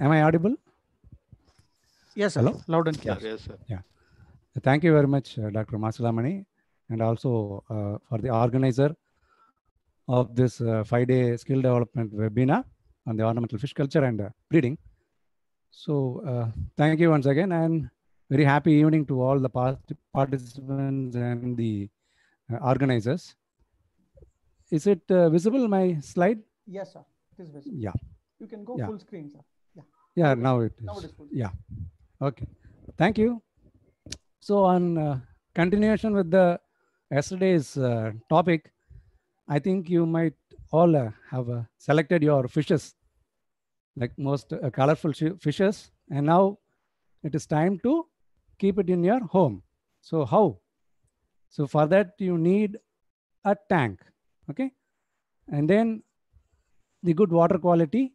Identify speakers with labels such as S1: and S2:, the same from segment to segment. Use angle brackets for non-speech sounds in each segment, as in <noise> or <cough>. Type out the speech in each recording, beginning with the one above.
S1: am I audible?
S2: Yes, sir. Hello? Loud and clear. Yes, sir. Yeah.
S1: Thank you very much, uh, Dr. Masalamani, and also uh, for the organizer of this uh, five-day skill development webinar on the ornamental fish culture and uh, breeding. So uh, thank you once again, and very happy evening to all the part participants and the uh, organizers. Is it visible, my slide?
S2: Yes, sir. It is visible. Yeah. You can go yeah. full screen, sir.
S1: Yeah, now it is. Now it is yeah. Okay. Thank you. So on uh, continuation with the yesterday's uh, topic, I think you might all uh, have uh, selected your fishes, like most uh, colorful fishes. And now it is time to keep it in your home. So how? So for that, you need a tank, okay? And then the good water quality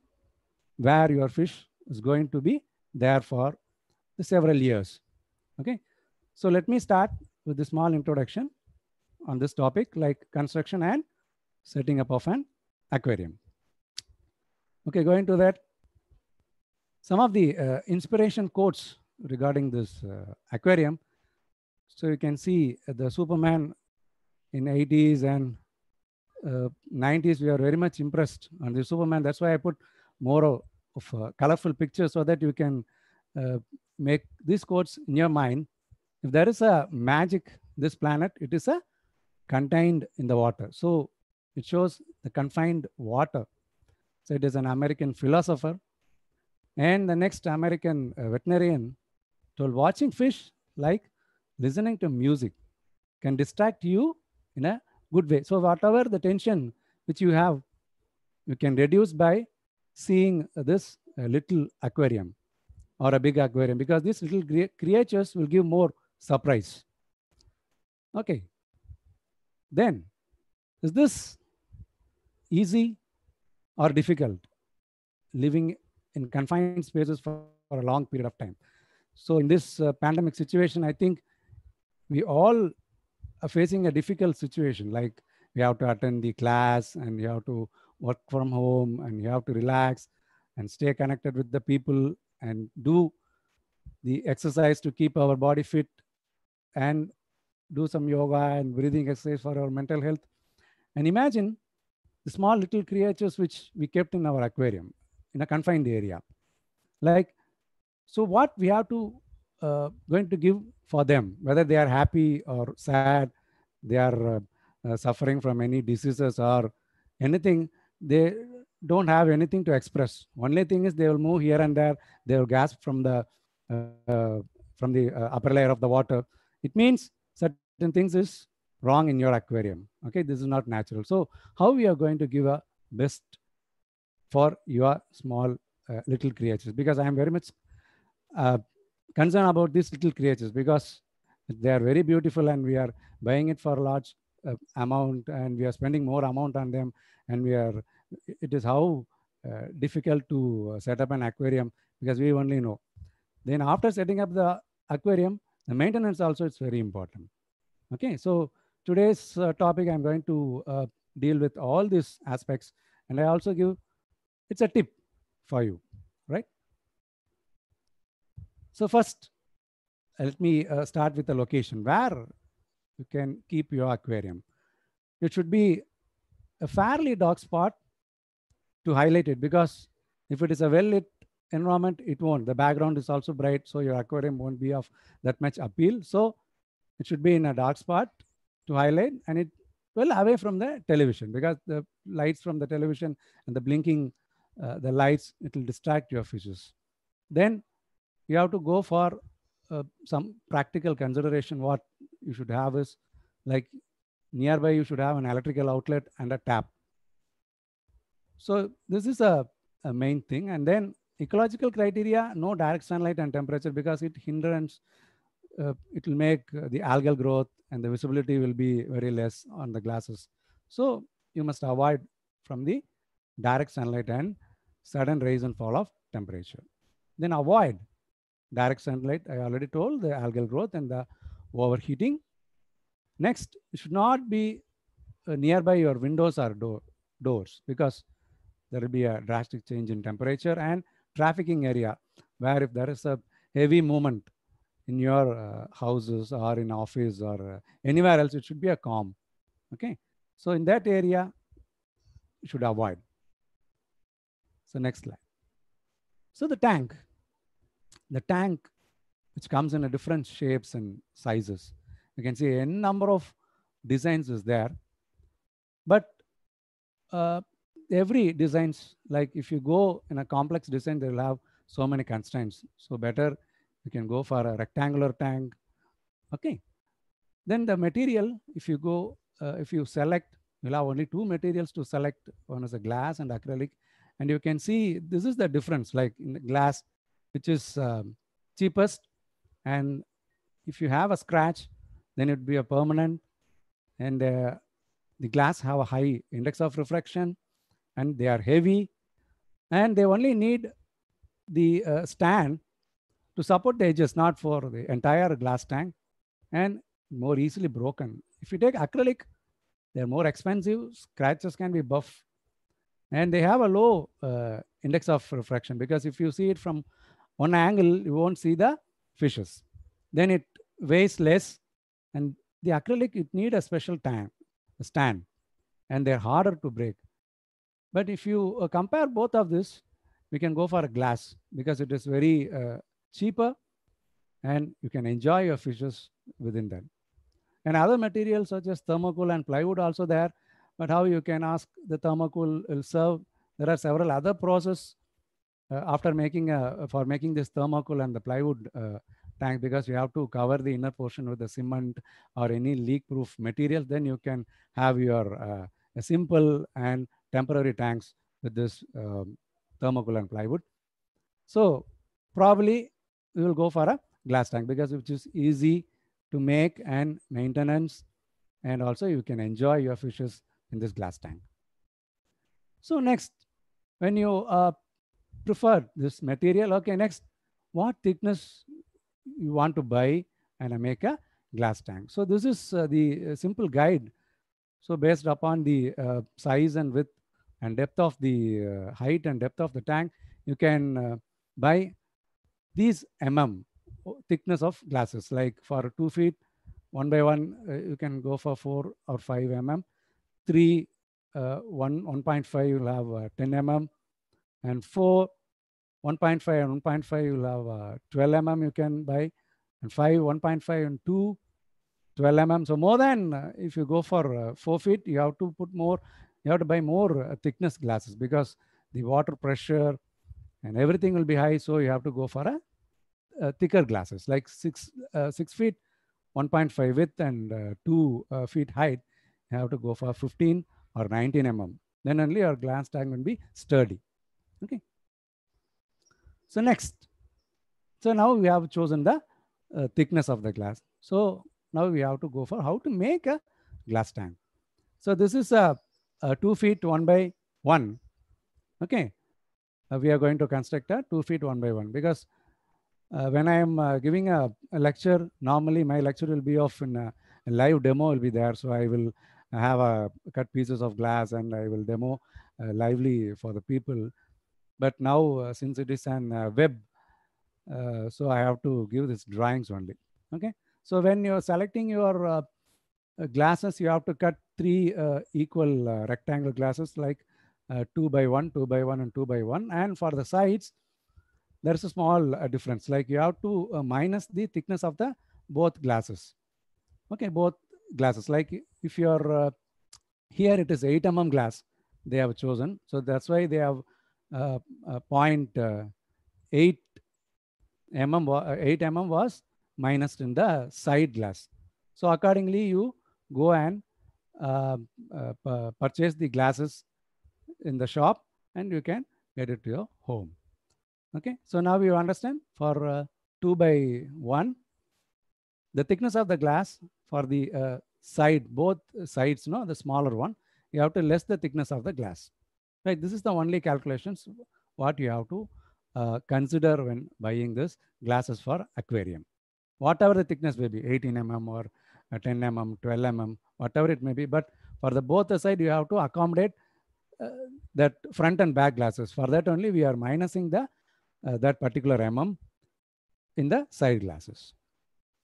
S1: where your fish is going to be there for several years. Okay, so let me start with a small introduction on this topic like construction and setting up of an aquarium. Okay, going to that, some of the uh, inspiration quotes regarding this uh, aquarium. So you can see the Superman in 80s and uh, 90s, we are very much impressed on the Superman. That's why I put more of uh, colorful picture so that you can uh, make these quotes in your mind. If there is a magic, this planet, it is a contained in the water. So it shows the confined water. So it is an American philosopher. And the next American uh, veterinarian told watching fish like listening to music can distract you in a good way. So whatever the tension which you have, you can reduce by seeing this uh, little aquarium or a big aquarium because these little creatures will give more surprise. Okay. Then, is this easy or difficult living in confined spaces for, for a long period of time? So, in this uh, pandemic situation, I think we all are facing a difficult situation like we have to attend the class and we have to work from home and you have to relax and stay connected with the people and do the exercise to keep our body fit and do some yoga and breathing exercise for our mental health. And imagine the small little creatures which we kept in our aquarium in a confined area. Like, so what we have to uh, going to give for them, whether they are happy or sad, they are uh, uh, suffering from any diseases or anything, they don't have anything to express. Only thing is they will move here and there. They will gasp from the uh, uh, from the uh, upper layer of the water. It means certain things is wrong in your aquarium. Okay, this is not natural. So how we are going to give a best for your small uh, little creatures? Because I am very much uh, concerned about these little creatures because they are very beautiful and we are buying it for a large uh, amount and we are spending more amount on them and we are it is how uh, difficult to set up an aquarium because we only know then after setting up the aquarium the maintenance also is very important okay so today's uh, topic i'm going to uh, deal with all these aspects and i also give it's a tip for you right so first let me uh, start with the location where you can keep your aquarium it should be a fairly dark spot to highlight it because if it is a well-lit environment, it won't. The background is also bright, so your aquarium won't be of that much appeal. So it should be in a dark spot to highlight and it well away from the television because the lights from the television and the blinking uh, the lights it will distract your fishes then you have to go for uh, some practical consideration what you should have is like Nearby, you should have an electrical outlet and a tap. So this is a, a main thing. And then ecological criteria, no direct sunlight and temperature because it hinders, uh, it will make the algal growth and the visibility will be very less on the glasses. So you must avoid from the direct sunlight and sudden rise and fall of temperature. Then avoid direct sunlight. I already told the algal growth and the overheating Next, it should not be uh, nearby your windows or door, doors because there will be a drastic change in temperature and trafficking area where if there is a heavy movement in your uh, houses or in office or uh, anywhere else, it should be a calm. Okay. So in that area, you should avoid. So next slide. So the tank, the tank, which comes in a different shapes and sizes. You can see n number of designs is there. But uh, every designs, like if you go in a complex design, they'll have so many constraints. So better you can go for a rectangular tank. Okay. Then the material, if you go, uh, if you select, you'll have only two materials to select. One is a glass and acrylic. And you can see this is the difference, like in glass, which is um, cheapest. And if you have a scratch, then it would be a permanent and uh, the glass have a high index of refraction and they are heavy and they only need the uh, stand to support the edges not for the entire glass tank and more easily broken if you take acrylic they're more expensive scratches can be buff and they have a low uh, index of refraction because if you see it from one angle you won't see the fishes then it weighs less and the acrylic, it need a special time, stand, and they're harder to break. But if you uh, compare both of this, we can go for glass because it is very uh, cheaper and you can enjoy your fishes within that. And other materials such as thermocool and plywood also there, but how you can ask the thermocool will serve. There are several other process uh, after making a, for making this thermocool and the plywood uh, tank because you have to cover the inner portion with the cement or any leak proof material then you can have your uh, simple and temporary tanks with this um, thermocool plywood so probably we will go for a glass tank because it is easy to make and maintenance and also you can enjoy your fishes in this glass tank. So next, when you uh, prefer this material, okay, next, what thickness you want to buy and I make a glass tank. So this is uh, the uh, simple guide. So based upon the uh, size and width and depth of the uh, height and depth of the tank, you can uh, buy these mm thickness of glasses. Like for two feet, one by one, uh, you can go for four or five mm. Three, one, 1.5, you'll have 10 mm. And four, 1.5 and 1.5 you'll have uh, 12 mm you can buy and 5 1.5 and 2 12 mm so more than uh, if you go for uh, 4 feet you have to put more you have to buy more uh, thickness glasses because the water pressure and everything will be high so you have to go for a, a thicker glasses like 6 uh, 6 feet 1.5 width and uh, 2 feet height you have to go for 15 or 19 mm then only your glass tank will be sturdy okay so next. So now we have chosen the uh, thickness of the glass. So now we have to go for how to make a glass tank. So this is a, uh, a uh, two feet one by one. Okay. Uh, we are going to construct a two feet one by one because uh, when I am uh, giving a, a, lecture, normally my lecture will be of in a, a, live demo will be there. So I will have a uh, cut pieces of glass and I will demo lively for the people. But now, uh, since it is an uh, web, uh, so I have to give these drawings only. Okay. So when you're selecting your glasses, you have to cut three equal rectangle glasses like uh, 2 by 1, 2 by 1, and 2 by 1. And for the sides, there's a small uh, difference. Like you have to uh, minus the thickness of the both glasses. Okay, both glasses. Like if you're here, it is 8 mm glass they have chosen. So that's why they have uh, uh, point, uh, 8 mm, 8 mm was minus in the side glass. So accordingly, you go and uh, purchase the glasses in the shop and you can get it to your home. Okay, so now you understand for 2 by 1, the thickness of the glass for the side, both sides, no, the smaller one, you have to less the thickness of the glass right? This is the only calculations what you have to uh, consider when buying this glasses for aquarium. Whatever the thickness may be, 18 mm or uh, 10 mm, 12 mm, whatever it may be, but for the both the side you have to accommodate uh, that front and back glasses. For that only we are minusing the uh, that particular mm in the side glasses.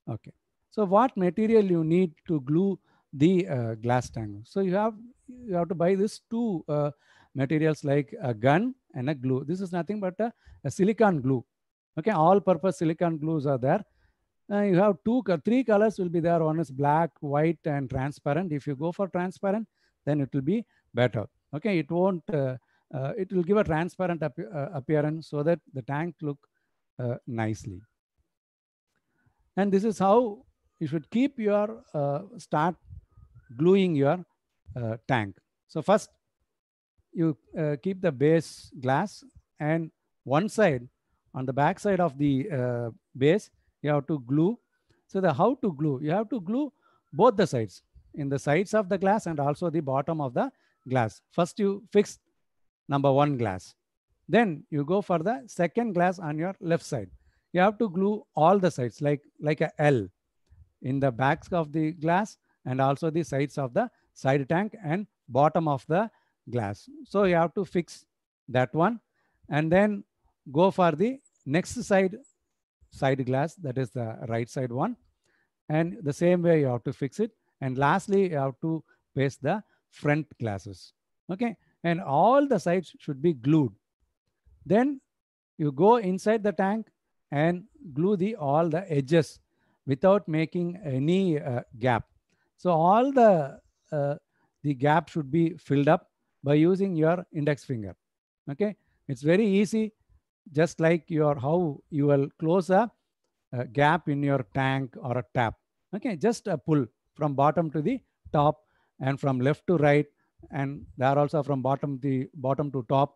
S1: Okay. So what material you need to glue the uh, glass tangle? So you have you have to buy this two uh, materials like a gun and a glue. This is nothing but a, a silicon glue. Okay, all purpose silicon glues are there. Uh, you have two, three colors will be there. One is black, white, and transparent. If you go for transparent, then it will be better. Okay, it won't, uh, uh, it will give a transparent ap uh, appearance so that the tank look uh, nicely. And this is how you should keep your, uh, start gluing your tank. So first you uh, keep the base glass and one side on the back side of the uh, base, you have to glue. So the how to glue, you have to glue both the sides in the sides of the glass and also the bottom of the glass. First you fix number one glass. Then you go for the second glass on your left side. You have to glue all the sides like, like a L in the backs of the glass and also the sides of the side tank and bottom of the glass. So you have to fix that one and then go for the next side side glass that is the right side one and the same way you have to fix it and lastly you have to paste the front glasses okay and all the sides should be glued then you go inside the tank and glue the all the edges without making any uh, gap so all the uh, the gap should be filled up by using your index finger. Okay, it's very easy, just like your how you will close a, a gap in your tank or a tap. Okay, just a pull from bottom to the top and from left to right and there also from bottom the bottom to top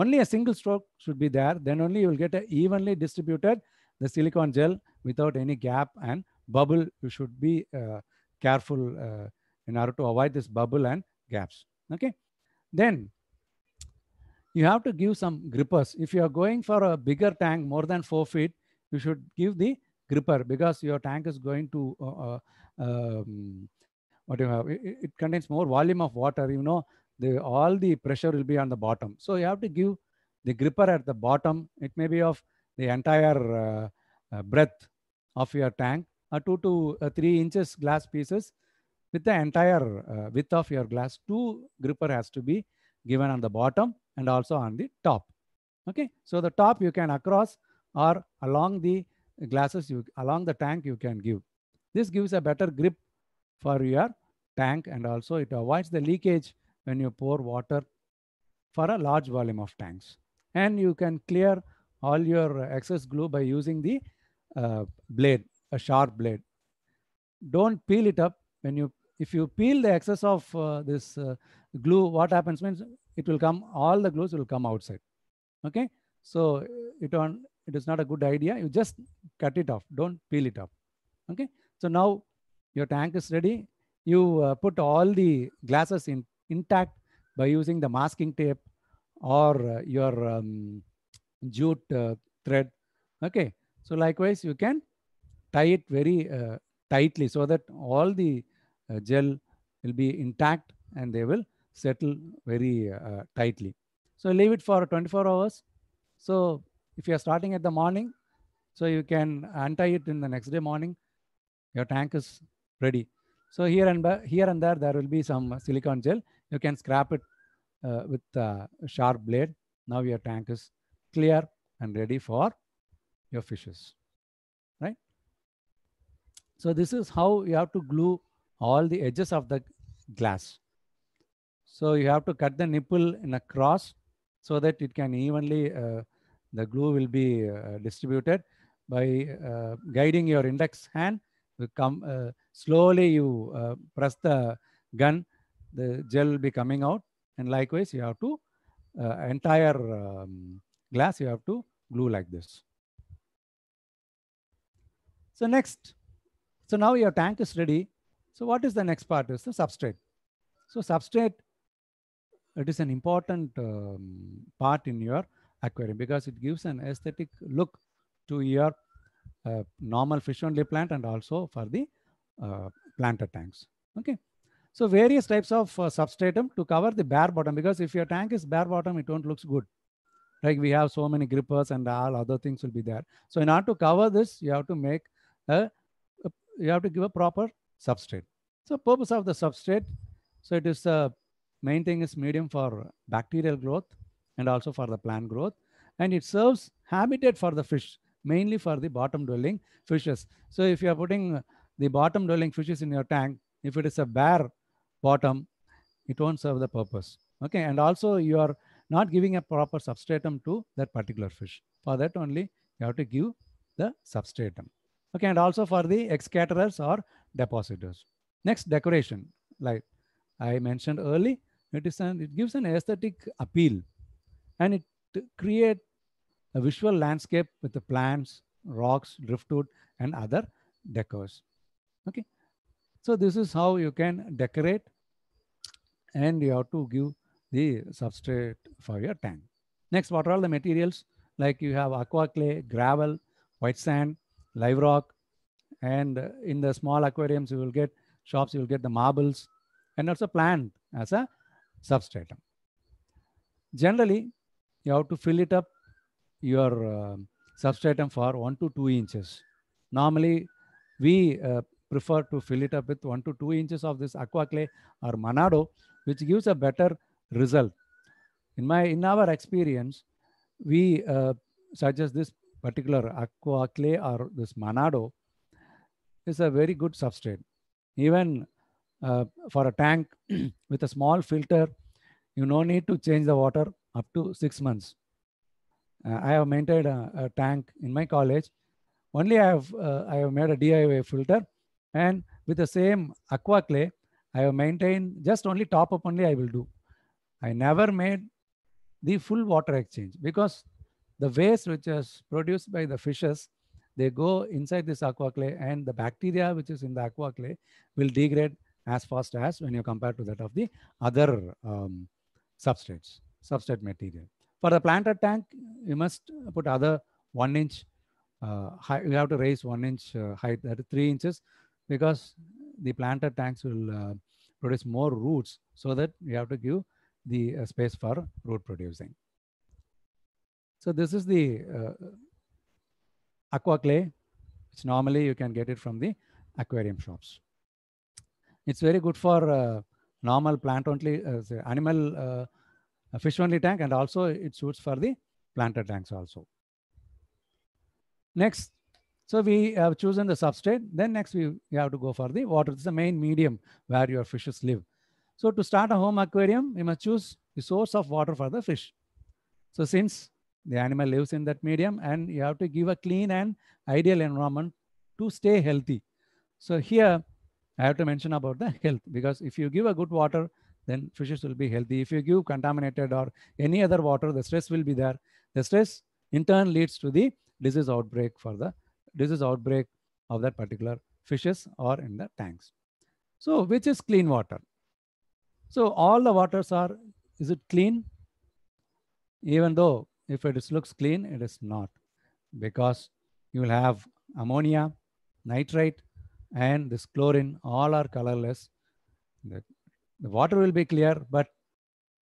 S1: only a single stroke should be there then only you will get a evenly distributed the silicon gel without any gap and bubble you should be uh, careful uh, in order to avoid this bubble and gaps okay then you have to give some grippers. If you are going for a bigger tank, more than four feet, you should give the gripper because your tank is going to uh, uh um, what do you have? It, it, contains more volume of water. You know, the, all the pressure will be on the bottom. So you have to give the gripper at the bottom. It may be of the entire uh, uh, breadth of your tank, a two to uh, three inches glass pieces with the entire uh, width of your glass. Two gripper has to be given on the bottom and also on the top. Okay, so the top you can across or along the glasses, you, along the tank you can give. This gives a better grip for your tank and also it avoids the leakage when you pour water for a large volume of tanks. And you can clear all your excess glue by using the uh, blade, a sharp blade. Don't peel it up when you if you peel the excess of uh, this uh, glue, what happens means it will come, all the glues will come outside. Okay. So uh, it on it is not a good idea. You just cut it off. Don't peel it off. Okay. So now your tank is ready. You uh, put all the glasses in intact by using the masking tape or uh, your um, jute uh, thread. Okay. So likewise, you can tie it very tightly so that all the uh, gel will be intact and they will settle very uh, tightly. So leave it for 24 hours. So if you are starting at the morning, so you can untie it in the next day morning. Your tank is ready. So here and here and there, there will be some silicone gel. You can scrap it uh, with a sharp blade. Now your tank is clear and ready for your fishes, right? So this is how you have to glue all the edges of the glass. So you have to cut the nipple in a cross so that it can evenly, uh, the glue will be uh, distributed by uh, guiding your index hand. You come uh, slowly, you uh, press the gun, the gel will be coming out, and likewise you have to uh, entire um, glass you have to glue like this. So next, so now your tank is ready. So what is the next part is the substrate. So substrate, it is an important um, part in your aquarium because it gives an aesthetic look to your uh, normal fish only plant and also for the uh, planter tanks. Okay. So various types of uh, substratum to cover the bare bottom because if your tank is bare bottom, it won't look good. Like we have so many grippers and all other things will be there. So in order to cover this, you have to make a, a you have to give a proper substrate. So purpose of the substrate, so it is the uh, main thing is medium for bacterial growth and also for the plant growth. And it serves habitat for the fish, mainly for the bottom dwelling fishes. So if you are putting the bottom dwelling fishes in your tank, if it is a bare bottom, it won't serve the purpose. Okay, and also you are not giving a proper substratum to that particular fish. For that only, you have to give the substratum. Okay, and also for the excatterers or depositors. Next, decoration. Like I mentioned early, it, is an, it gives an aesthetic appeal and it create a visual landscape with the plants, rocks, driftwood, and other decors. Okay. So this is how you can decorate and you have to give the substrate for your tank. Next, what are all the materials? Like you have aqua clay, gravel, white sand, live rock, and in the small aquariums, you will get shops, you will get the marbles and also plant as a substratum. Generally, you have to fill it up your uh, substratum for one to two inches. Normally, we uh, prefer to fill it up with one to two inches of this aqua clay or manado, which gives a better result. In my in our experience, we uh, suggest this particular aqua clay or this manado is a very good substrate. Even uh, for a tank <clears throat> with a small filter, you no need to change the water up to six months. Uh, I have maintained a, a, tank in my college. Only I have, uh, I have made a DIY filter and with the same aqua clay, I have maintained just only top up only I will do. I never made the full water exchange because the waste which is produced by the fishes they go inside this aqua clay and the bacteria which is in the aqua clay will degrade as fast as when you compare to that of the other um, substrates, substrate material. For the planter tank, you must put other one inch uh, high, you have to raise one inch uh, height, that is three inches, because the planter tanks will uh, produce more roots so that you have to give the uh, space for root producing. So this is the uh, aqua clay, which normally you can get it from the aquarium shops. It's very good for uh, normal plant only, uh, animal uh, fish only tank, and also it suits for the planted tanks also. Next, so we have chosen the substrate. Then next we, we have to go for the water. It's the main medium where your fishes live. So to start a home aquarium, you must choose the source of water for the fish. So since the animal lives in that medium and you have to give a clean and ideal environment to stay healthy so here i have to mention about the health because if you give a good water then fishes will be healthy if you give contaminated or any other water the stress will be there the stress in turn leads to the disease outbreak for the disease outbreak of that particular fishes or in the tanks so which is clean water so all the waters are is it clean even though if it is, looks clean, it is not because you will have ammonia, nitrate, and this chlorine all are colorless. The, the water will be clear, but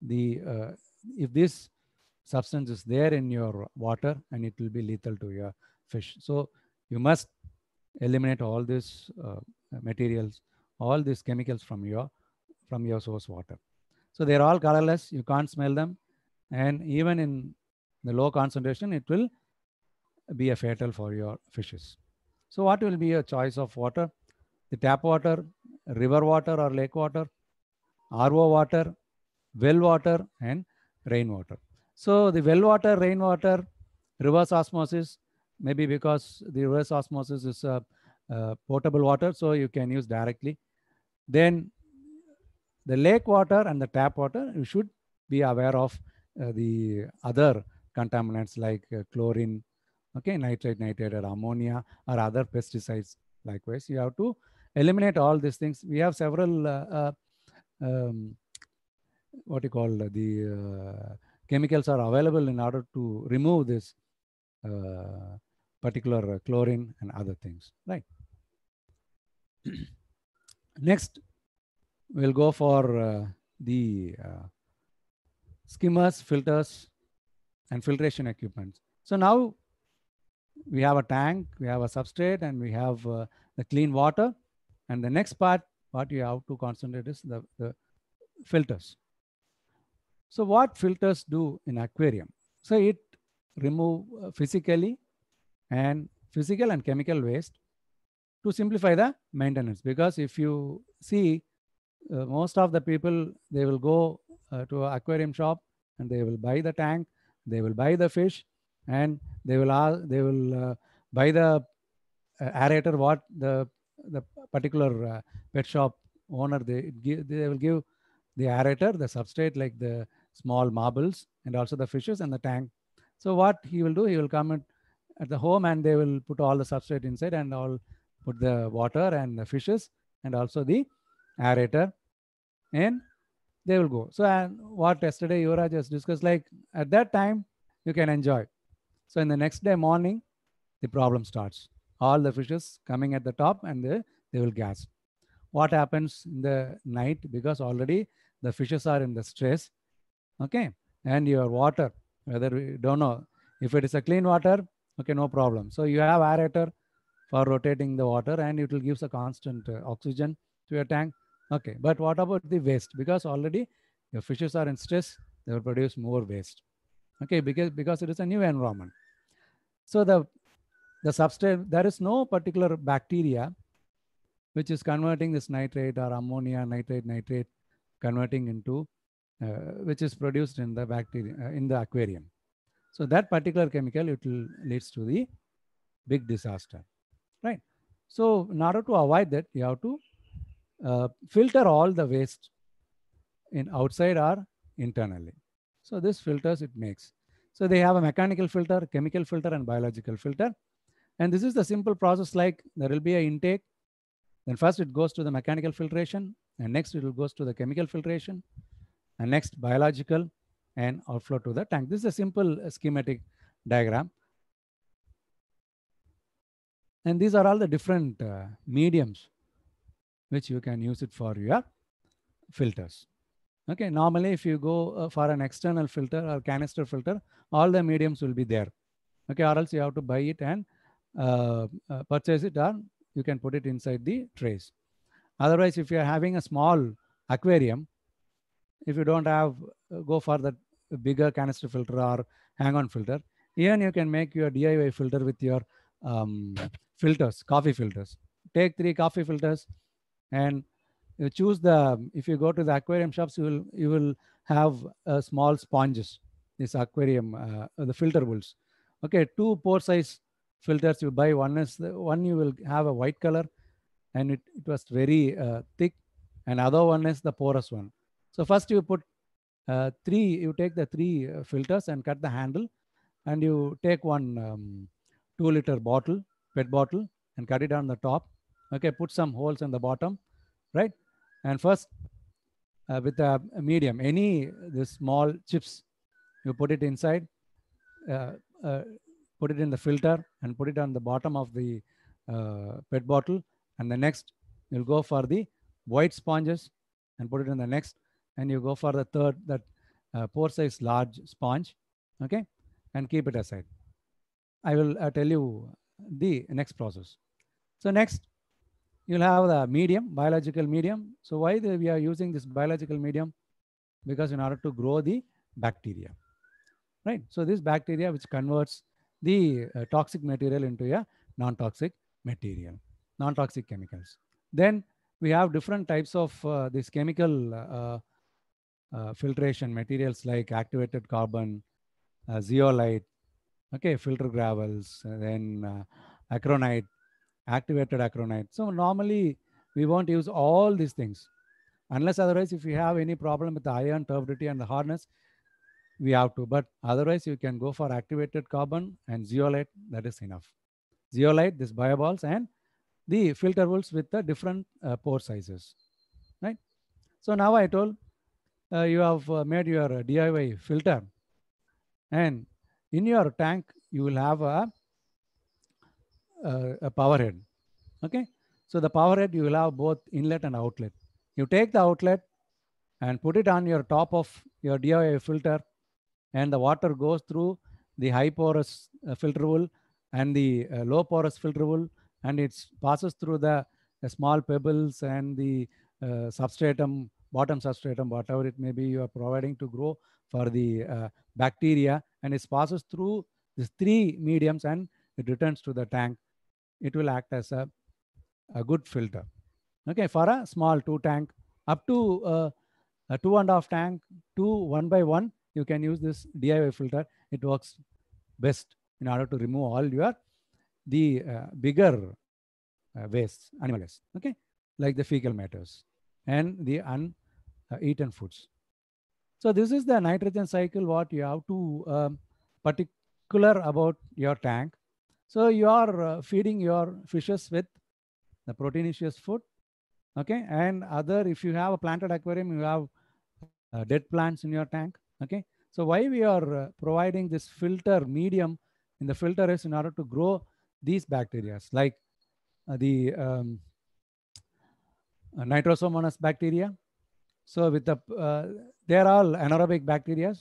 S1: the uh, if this substance is there in your water and it will be lethal to your fish. So you must eliminate all these uh, materials, all these chemicals from your from your source water. So they're all colorless. You can't smell them, and even in the low concentration, it will be a fatal for your fishes. So what will be your choice of water? The tap water, river water or lake water, RO water, well water and rainwater. So the well water, rainwater, reverse osmosis, maybe because the reverse osmosis is a, uh, a uh, portable water, so you can use directly. Then the lake water and the tap water, you should be aware of uh, the other contaminants like uh, chlorine, okay, nitrate, or ammonia, or other pesticides. Likewise, you have to eliminate all these things. We have several, uh, uh um, what you call uh, the uh, chemicals are available in order to remove this uh, particular chlorine and other things, right? <clears throat> Next, we'll go for the skimmers, filters, and filtration equipment. So now we have a tank, we have a substrate, and we have uh, the clean water. And the next part, what you have to concentrate is the, the filters. So what filters do in aquarium? So it remove uh, physically and physical and chemical waste to simplify the maintenance. Because if you see, uh, most of the people, they will go uh, to aquarium shop and they will buy the tank they will buy the fish and they will ask, they will uh, buy the uh, aerator what the the particular uh, pet shop owner they they will give the aerator, the substrate like the small marbles and also the fishes and the tank. So what he will do, he will come at, at the home and they will put all the substrate inside and all put the water and the fishes and also the aerator. And they will go. So, and what yesterday Yora just discussed, like at that time, you can enjoy. So, in the next day morning, the problem starts. All the fishes coming at the top and they, they will gasp. What happens in the night? Because already the fishes are in the stress. Okay. And your water, whether we don't know if it is a clean water, okay, no problem. So, you have aerator for rotating the water and it will give a constant uh, oxygen to your tank Okay, but what about the waste? Because already your fishes are in stress, they will produce more waste. Okay, because, because it is a new environment. So the, the substrate, there is no particular bacteria which is converting this nitrate or ammonia, nitrate, nitrate, converting into, uh, which is produced in the bacteria, uh, in the aquarium. So that particular chemical, it will leads to the big disaster, right? So in order to avoid that, you have to uh, filter all the waste in outside or internally. So this filters it makes. So they have a mechanical filter, chemical filter, and biological filter. And this is the simple process like there will be an intake. Then first it goes to the mechanical filtration, and next it will goes to the chemical filtration, and next biological, and outflow to the tank. This is a simple uh, schematic diagram. And these are all the different uh, mediums which you can use it for your filters. Okay, normally if you go uh, for an external filter or canister filter, all the mediums will be there. Okay, or else you have to buy it and uh, uh, purchase it or you can put it inside the trays. Otherwise, if you're having a small aquarium, if you don't have, uh, go for the bigger canister filter or hang-on filter, even you can make your DIY filter with your um, filters, coffee filters. Take three coffee filters, and you choose the if you go to the aquarium shops you will you will have uh, small sponges this aquarium uh, the filter balls. okay two pore size filters you buy one is the one you will have a white color and it, it was very uh, thick and other one is the porous one so first you put uh, three you take the three uh, filters and cut the handle and you take one um, two liter bottle pet bottle and cut it on the top Okay, put some holes in the bottom, right? And first, uh, with a medium, any this small chips, you put it inside, uh, uh, put it in the filter, and put it on the bottom of the uh, PET bottle. And the next, you'll go for the white sponges and put it in the next. And you go for the third, that uh, pore size large sponge, okay, and keep it aside. I will uh, tell you the next process. So next, you'll have the medium, biological medium. So why the, we are using this biological medium? Because in order to grow the bacteria, right? So this bacteria which converts the uh, toxic material into a non-toxic material, non-toxic chemicals. Then we have different types of uh, this chemical uh, uh filtration materials like activated carbon, uh, zeolite, okay, filter gravels, uh, then acronite, activated acronite. So normally we won't use all these things. Unless otherwise, if you have any problem with the iron, turbidity and the hardness, we have to. But otherwise, you can go for activated carbon and zeolite. That is enough. Zeolite, this bioballs and the filter balls with the different uh, pore sizes, right? So now I told uh, you have uh, made your uh, DIY filter and in your tank, you will have a uh, a power head. Okay. So the power head, you will have both inlet and outlet. You take the outlet and put it on your top of your DIY filter and the water goes through the high porous uh, filter wool and the uh, low porous filter wool and it passes through the uh, small pebbles and the uh, substratum, bottom substratum, whatever it may be you are providing to grow for the uh, bacteria and it passes through these three mediums and it returns to the tank it will act as a, a good filter. Okay, for a small two tank, up to uh, a two and a half tank, two one by one, you can use this DIY filter. It works best in order to remove all your, the uh, bigger uh, waste, animal waste, okay? Like the fecal matters and the uneaten foods. So this is the nitrogen cycle, what you have to um, particular about your tank so you are uh, feeding your fishes with the proteinaceous food. Okay. And other, if you have a planted aquarium, you have uh, dead plants in your tank. Okay. So why we are uh, providing this filter medium in the filter is in order to grow these bacteria like uh, the um, uh, nitrosomonas bacteria. So with the, uh, they're all anaerobic bacteria.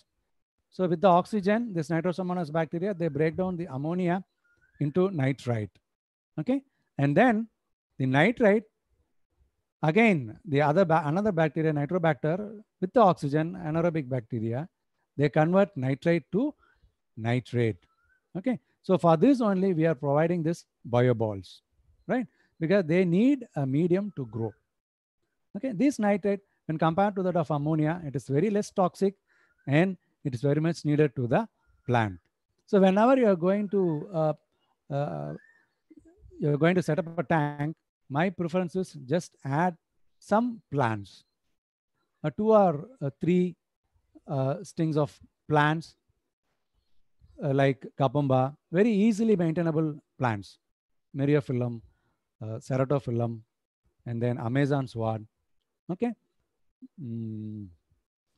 S1: So with the oxygen, this nitrosomonas bacteria, they break down the ammonia into nitrite. Okay. And then the nitrite, again, the other ba another bacteria, nitrobacter, with the oxygen, anaerobic bacteria, they convert nitrite to nitrate. Okay. So for this only, we are providing this bioballs, right? Because they need a medium to grow. Okay. This nitrate, when compared to that of ammonia, it is very less toxic and it is very much needed to the plant. So whenever you are going to uh, uh, you're going to set up a tank, my preference is just add some plants, uh, two or uh, three strings of plants uh, like kapumba, very easily maintainable plants, Myriophyllum, uh, Ceratophyllum, and then Amazon sword. Okay. Mm.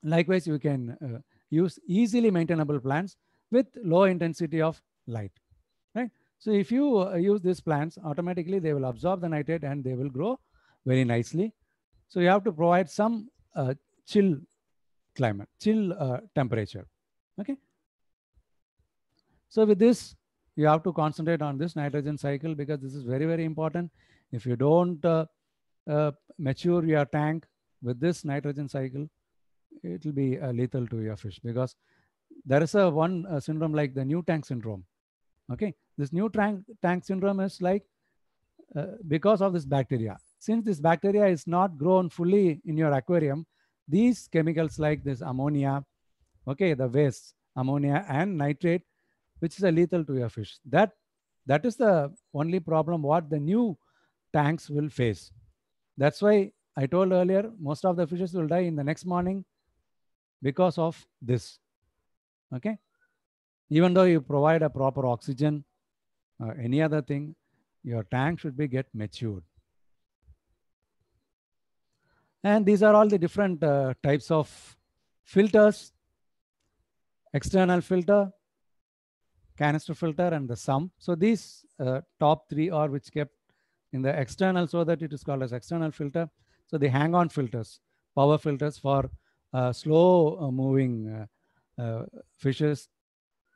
S1: Likewise, you can uh, use easily maintainable plants with low intensity of light. So if you uh, use these plants, automatically they will absorb the nitrate and they will grow very nicely. So you have to provide some uh, chill climate, chill uh, temperature. Okay. So with this, you have to concentrate on this nitrogen cycle because this is very, very important. If you don't uh, uh, mature your tank with this nitrogen cycle, it will be lethal to your fish because there is a one syndrome like the new tank syndrome. Okay this new tank, tank syndrome is like uh, because of this bacteria. Since this bacteria is not grown fully in your aquarium, these chemicals like this ammonia, okay, the waste, ammonia and nitrate, which is a lethal to your fish. That, that is the only problem what the new tanks will face. That's why I told earlier, most of the fishes will die in the next morning because of this. Okay. Even though you provide a proper oxygen, or any other thing, your tank should be get matured. And these are all the different uh, types of filters, external filter, canister filter and the sum. So these uh, top three are which kept in the external so that it is called as external filter. So the hang on filters, power filters for uh, slow uh, moving uh, uh, fishes.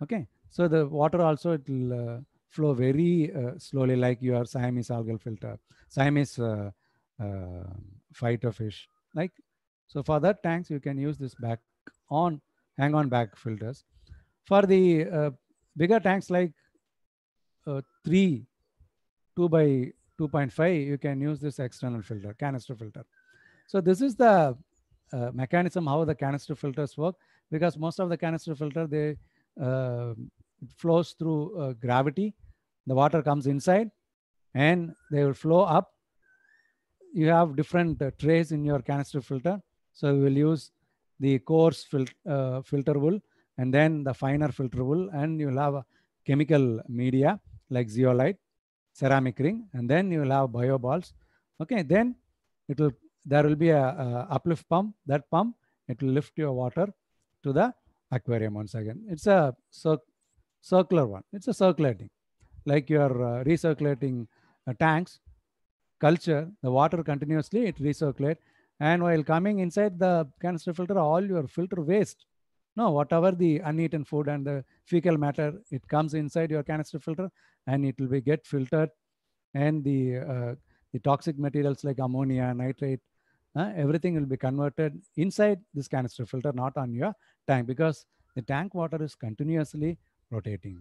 S1: Okay. So the water also it will flow very uh, slowly like your Siamese algal filter, Siamese uh, uh, fighter fish. Like, so for that tanks, you can use this back on, hang on back filters. For the uh, bigger tanks like uh, three, two by 2.5, you can use this external filter, canister filter. So this is the uh, mechanism how the canister filters work because most of the canister filter, they flows through uh, gravity. The water comes inside and they will flow up. You have different uh, trays in your canister filter. So we will use the coarse fil uh, filter wool and then the finer filter wool and you will have chemical media like zeolite, ceramic ring, and then you will have bio balls. Okay, then it will there will be a, a uplift pump. That pump it will lift your water to the aquarium once again. It's a so circular one. It's a circulating, like you are uh, recirculating uh, tanks, culture, the water continuously, it recirculate. And while coming inside the canister filter, all your filter waste, no, whatever the uneaten food and the fecal matter, it comes inside your canister filter and it will be get filtered. And the, uh, the toxic materials like ammonia, nitrate, uh, everything will be converted inside this canister filter, not on your tank because the tank water is continuously rotating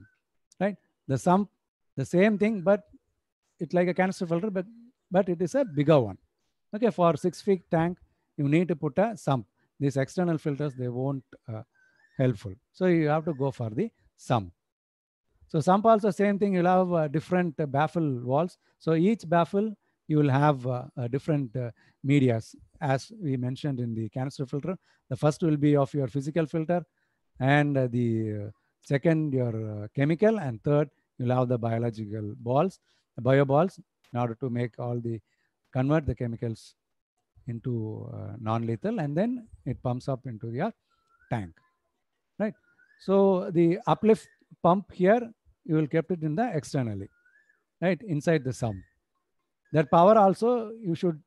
S1: right the sum the same thing but it's like a canister filter but but it is a bigger one okay for six feet tank you need to put a sump these external filters they won't uh, helpful so you have to go for the sump so sump also same thing you'll have uh, different uh, baffle walls so each baffle you will have uh, uh, different uh, medias as we mentioned in the canister filter the first will be of your physical filter and the Second, your uh, chemical, and third, you'll have the biological balls, the bio balls, in order to make all the convert the chemicals into uh, non-lethal, and then it pumps up into your tank, right? So the uplift pump here, you will kept it in the externally, right? Inside the sum. That power also you should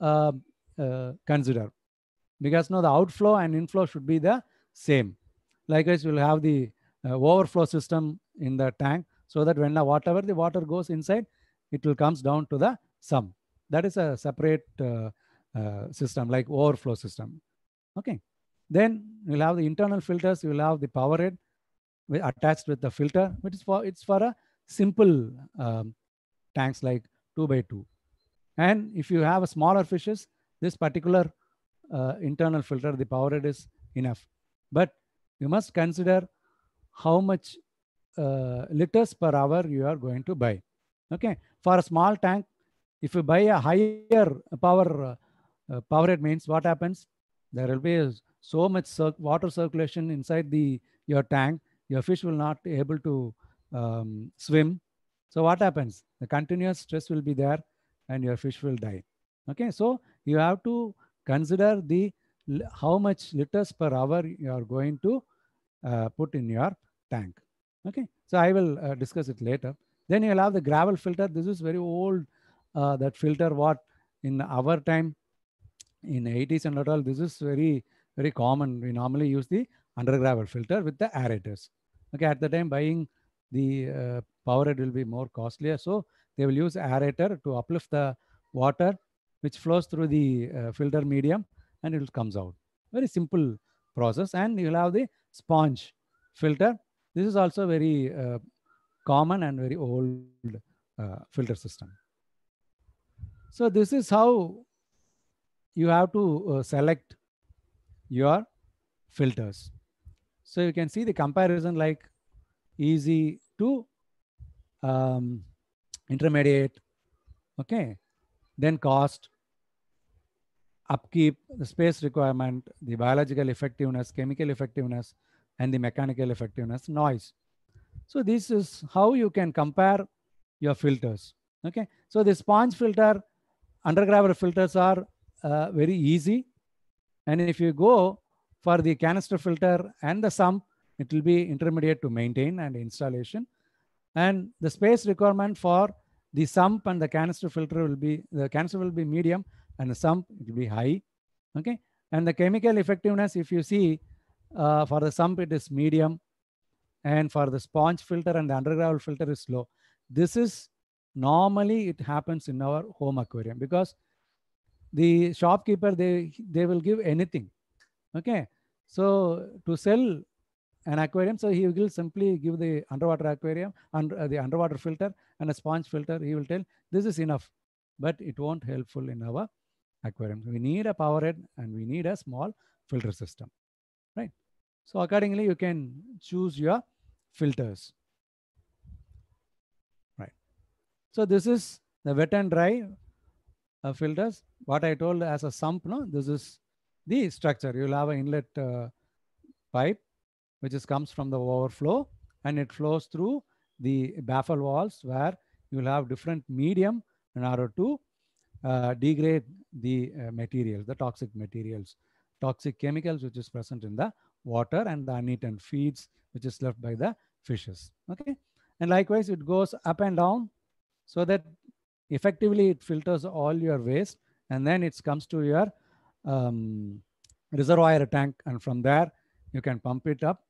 S1: uh, uh, consider because now the outflow and inflow should be the same. Likewise, we'll have the uh, overflow system in the tank so that when uh, whatever the water goes inside, it will comes down to the sum. That is a separate uh, uh system like overflow system. Okay. Then you'll have the internal filters. You'll have the power head attached with the filter, which is for it's for a simple um, tanks like two by two. And if you have a smaller fishes, this particular uh, internal filter, the power head is enough. But you must consider how much uh, liters per hour you are going to buy. Okay, for a small tank, if you buy a higher power uh, uh power it means what happens? There will be so much water circulation inside the your tank. Your fish will not be able to um, swim. So what happens? The continuous stress will be there, and your fish will die. Okay, so you have to consider the how much liters per hour you are going to uh, put in your tank. Okay, so I will uh, discuss it later. Then you'll have the gravel filter. This is very old. Uh, that filter what in our time in 80s and all this is very very common we normally use the gravel filter with the aerators okay at the time buying the uh, it will be more costlier so they will use aerator to uplift the water which flows through the uh, filter medium and it comes out very simple process and you'll have the sponge filter. This is also very uh, common and very old uh, filter system. So this is how you have to uh, select your filters. So you can see the comparison like easy to um, intermediate, okay, then cost, upkeep, the space requirement, the biological effectiveness, chemical effectiveness, and the mechanical effectiveness, noise. So this is how you can compare your filters. Okay. So the sponge filter, undergraver filters are uh, very easy. And if you go for the canister filter and the sump, it will be intermediate to maintain and installation. And the space requirement for the sump and the canister filter will be, the canister will be medium and the sum it will be high. Okay. And the chemical effectiveness, if you see uh, for the sump, it is medium. And for the sponge filter and the underground filter is low. This is normally it happens in our home aquarium because the shopkeeper, they, they will give anything. Okay. So to sell an aquarium, so he will simply give the underwater aquarium and under, uh, the underwater filter and a sponge filter. He will tell this is enough, but it won't helpful in our aquarium. We need a power head and we need a small filter system, right? So accordingly, you can choose your filters, right? So this is the wet and dry uh, filters. What I told as a sump, no, this is the structure. You'll have an inlet uh, pipe, which is comes from the overflow and it flows through the baffle walls where you'll have different medium and RO2 uh, degrade the uh, materials, the toxic materials, toxic chemicals which is present in the water and the uneaten feeds which is left by the fishes. Okay, and likewise it goes up and down so that effectively it filters all your waste and then it comes to your um, reservoir tank and from there you can pump it up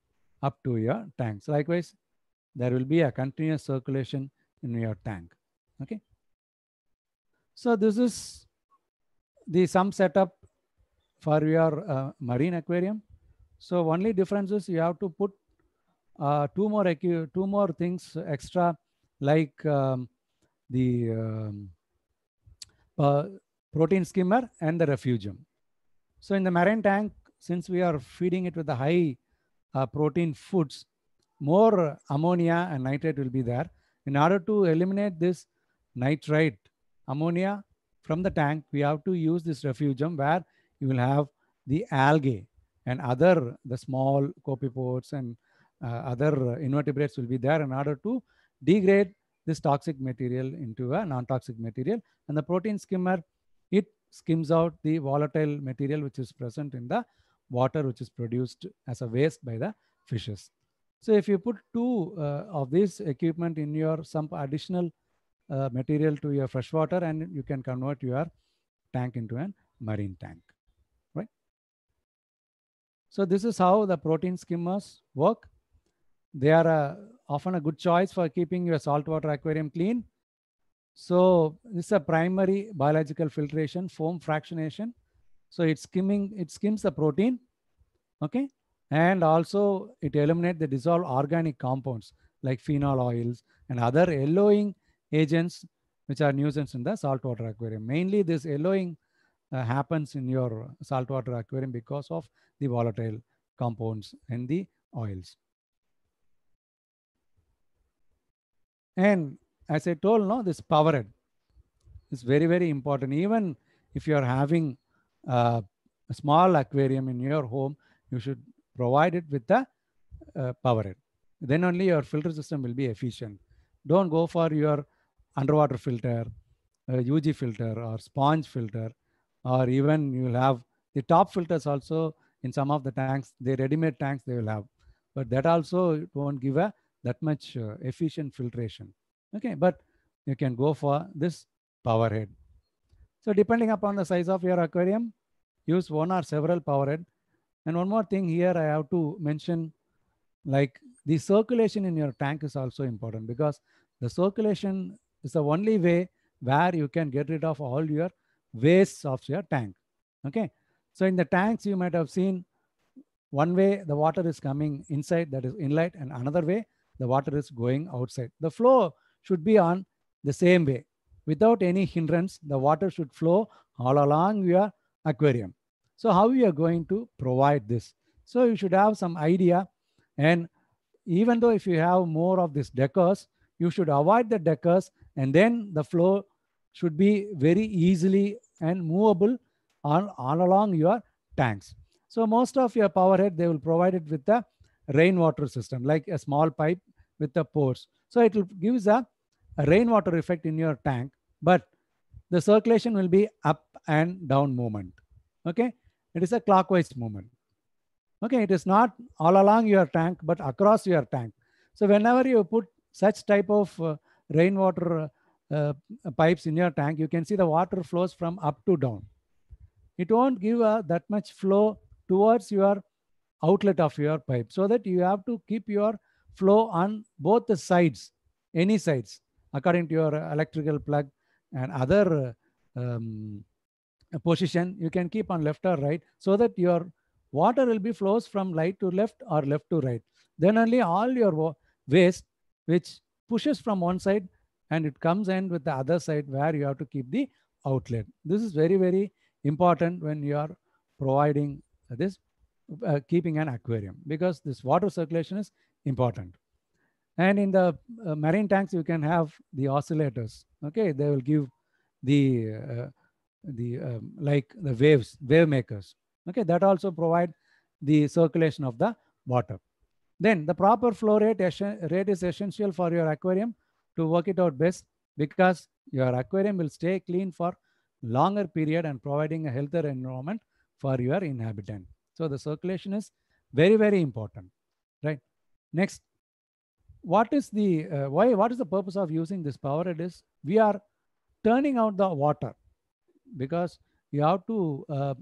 S1: up to your tanks. Likewise, there will be a continuous circulation in your tank. Okay. So this is the sum setup for your uh, marine aquarium. So only difference is you have to put uh, two more two more things extra like um, the um, uh, protein skimmer and the refugium. So in the marine tank, since we are feeding it with the high uh, protein foods, more ammonia and nitrate will be there. In order to eliminate this nitrite ammonia from the tank, we have to use this refugium where you will have the algae and other the small copepods and uh, other invertebrates will be there in order to degrade this toxic material into a non-toxic material. And the protein skimmer, it skims out the volatile material which is present in the water which is produced as a waste by the fishes. So if you put two uh, of this equipment in your some additional uh, material to your freshwater, and you can convert your tank into a marine tank, right? So this is how the protein skimmers work. They are uh, often a good choice for keeping your saltwater aquarium clean. So this is a primary biological filtration, foam fractionation. So it's skimming, it skims the protein, okay? And also it eliminates the dissolved organic compounds like phenol oils and other yellowing agents which are nuisance in the saltwater aquarium. Mainly this yellowing uh, happens in your saltwater aquarium because of the volatile compounds and the oils. And as I told, now, this powerhead is very, very important. Even if you are having uh, a small aquarium in your home, you should provide it with the uh, powerhead. Then only your filter system will be efficient. Don't go for your underwater filter, UG uh, filter or sponge filter, or even you will have the top filters also in some of the tanks, the ready-made tanks they will have, but that also it won't give a that much uh, efficient filtration. Okay, but you can go for this power head. So depending upon the size of your aquarium, use one or several power head. And one more thing here I have to mention, like the circulation in your tank is also important because the circulation it's the only way where you can get rid of all your waste of your tank. Okay. So in the tanks, you might have seen one way the water is coming inside, that is inlet, and another way the water is going outside. The flow should be on the same way. Without any hindrance, the water should flow all along your aquarium. So how you are going to provide this? So you should have some idea. And even though if you have more of these decors, you should avoid the decors and then the flow should be very easily and movable on all along your tanks. So most of your power head, they will provide it with a rainwater system, like a small pipe with the pores. So it will gives a, a rainwater effect in your tank, but the circulation will be up and down movement. Okay. It is a clockwise movement. Okay. It is not all along your tank, but across your tank. So whenever you put such type of uh, rainwater uh, pipes in your tank, you can see the water flows from up to down. It won't give uh, that much flow towards your outlet of your pipe so that you have to keep your flow on both the sides, any sides, according to your electrical plug and other um, position. You can keep on left or right so that your water will be flows from right to left or left to right. Then only all your waste which pushes from one side and it comes in with the other side where you have to keep the outlet. This is very, very important when you are providing this, uh, keeping an aquarium because this water circulation is important. And in the uh, marine tanks, you can have the oscillators. Okay, they will give the, uh, the um, like the waves, wave makers. Okay, that also provide the circulation of the water. Then the proper flow rate, rate is essential for your aquarium to work it out best because your aquarium will stay clean for longer period and providing a healthier environment for your inhabitant. So the circulation is very, very important, right? Next, what is the, uh, why, what is the purpose of using this power? It is, we are turning out the water because you have to uh,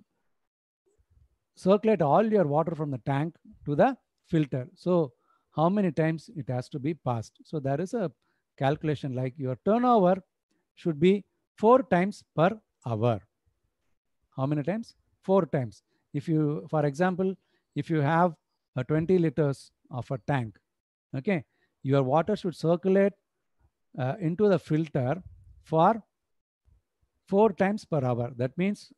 S1: circulate all your water from the tank to the filter. So how many times it has to be passed. So there is a calculation like your turnover should be four times per hour. How many times? Four times. If you, for example, if you have a 20 liters of a tank, okay, your water should circulate uh, into the filter for four times per hour. That means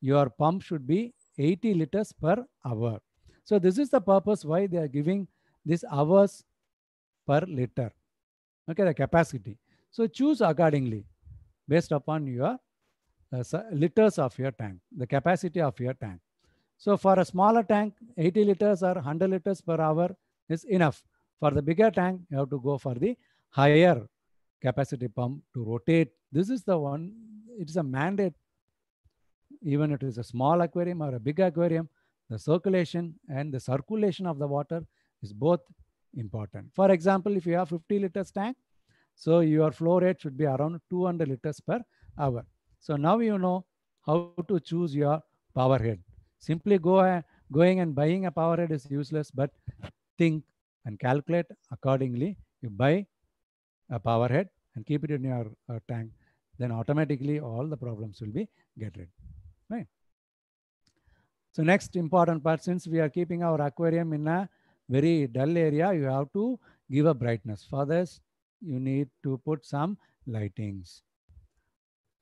S1: your pump should be 80 liters per hour. So this is the purpose why they are giving this hours per liter. Okay, the capacity. So choose accordingly based upon your uh, liters of your tank, the capacity of your tank. So for a smaller tank, 80 liters or 100 liters per hour is enough. For the bigger tank, you have to go for the higher capacity pump to rotate. This is the one, it is a mandate. Even if it is a small aquarium or a big aquarium, the circulation and the circulation of the water is both important. For example, if you have 50 liters tank, so your flow rate should be around 200 liters per hour. So now you know how to choose your power head. Simply go uh, going and buying a power head is useless, but think and calculate accordingly. You buy a power head and keep it in your uh, tank, then automatically all the problems will be get rid. Right? So next important part, since we are keeping our aquarium in a very dull area, you have to give a brightness. For this, you need to put some lightings.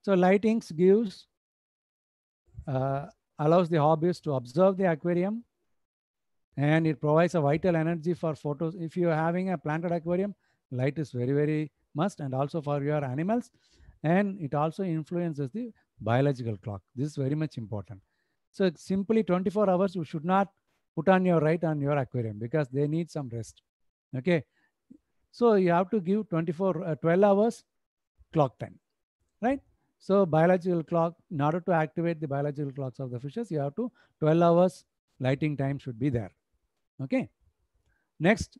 S1: So lightings gives, uh, allows the hobbyist to observe the aquarium and it provides a vital energy for photos. If you're having a planted aquarium, light is very, very must and also for your animals. And it also influences the biological clock. This is very much important. So simply 24 hours, you should not put on your right on your aquarium because they need some rest. Okay. So you have to give 24, uh, 12 hours clock time, right? So biological clock, in order to activate the biological clocks of the fishes, you have to 12 hours lighting time should be there. Okay. Next,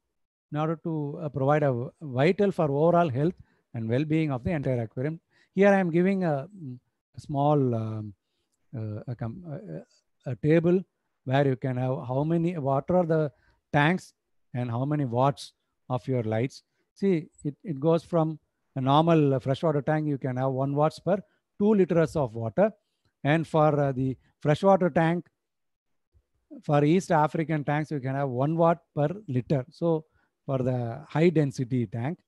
S1: in order to uh, provide a vital for overall health and well-being of the entire aquarium, here I am giving a, mm, a small um, uh, uh, a, a, table where you can have how many, what are the tanks and how many watts of your lights. See, it, it goes from a normal freshwater tank, you can have one watts per two liters of water. And for uh, the freshwater tank, for East African tanks, you can have one watt per liter. So for the high density tank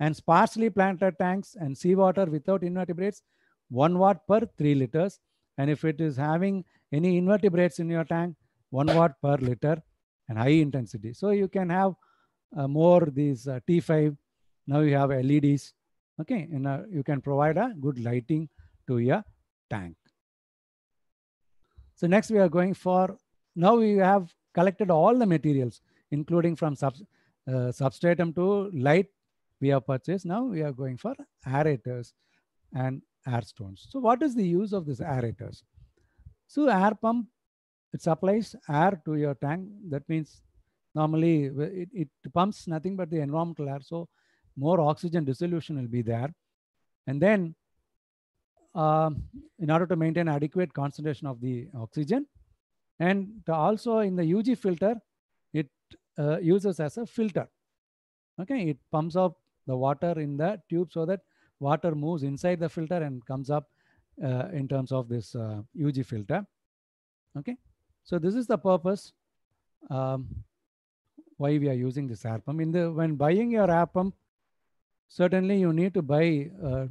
S1: and sparsely planted tanks and seawater without invertebrates, one watt per three liters. And if it is having any invertebrates in your tank, one watt per liter and high intensity. So you can have uh, more these uh, T5. Now you have LEDs. Okay, and uh, you can provide a good lighting to your tank. So next we are going for, now we have collected all the materials, including from sub, uh, substratum to light we have purchased. Now we are going for aerators and air stones. So what is the use of these aerators? So air pump, it supplies air to your tank. That means normally it, it pumps nothing but the environmental air. So more oxygen dissolution will be there. And then uh, in order to maintain adequate concentration of the oxygen. And also in the UG filter, it uh, uses as a filter. Okay, it pumps up the water in the tube so that water moves inside the filter and comes up uh, in terms of this uh, UG filter. Okay, so this is the purpose um, why we are using this air pump. In the when buying your air pump, certainly you need to buy uh,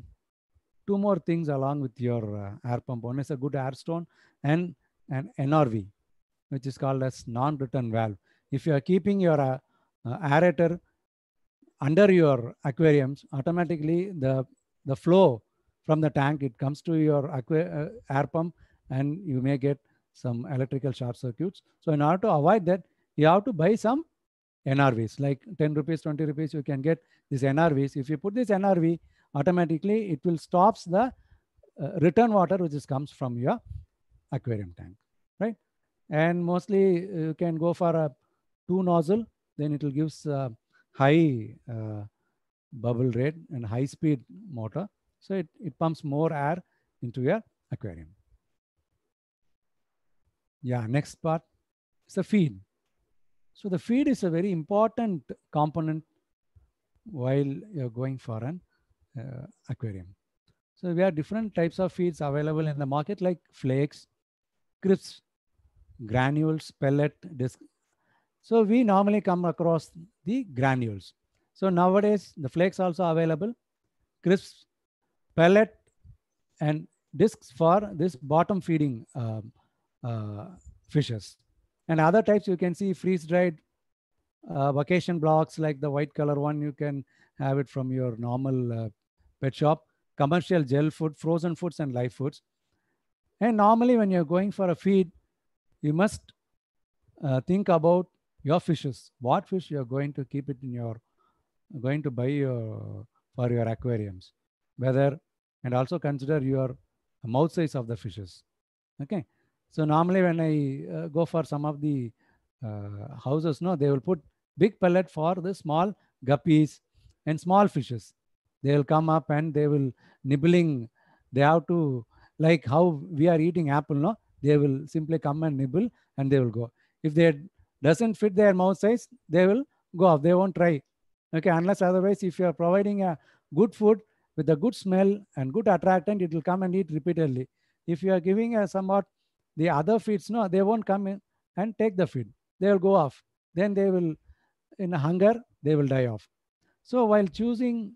S1: two more things along with your uh, air pump. One is a good air stone and an NRV, which is called as non-return valve. If you are keeping your uh, uh, aerator under your aquariums, automatically the, the flow from the tank, it comes to your aqua, uh, air pump and you may get some electrical short circuits. So in order to avoid that, you have to buy some NRVs, like 10 rupees, 20 rupees, you can get these NRVs. If you put this NRV, automatically it will stops the uh, return water which is comes from your aquarium tank, right? And mostly uh, you can go for a two nozzle, then it will gives uh, high uh, bubble rate and high speed motor. So it, it pumps more air into your aquarium. Yeah, next part is the feed. So the feed is a very important component while you're going for an uh, aquarium. So we have different types of feeds available in the market like flakes, crisps, granules, pellet, disc, so we normally come across the granules. So nowadays the flakes also available, crisps, pellet, and discs for this bottom feeding uh, uh, fishes. And other types you can see freeze dried uh, vacation blocks like the white color one, you can have it from your normal uh, pet shop, commercial gel food, frozen foods, and live foods. And normally when you're going for a feed, you must uh, think about your fishes. What fish you're going to keep it in your, going to buy your, uh, for your aquariums. Whether, and also consider your mouth size of the fishes. Okay. So normally when I uh, go for some of the uh, houses, no, they will put big pellet for the small guppies and small fishes. They will come up and they will nibbling. They have to like how we are eating apple, no? They will simply come and nibble and they will go. If they doesn't fit their mouth size, they will go off. They won't try. Okay, unless otherwise, if you are providing a good food with a good smell and good attractant, it will come and eat repeatedly. If you are giving a somewhat the other feeds, no, they won't come in and take the feed. They will go off. Then they will, in hunger, they will die off. So while choosing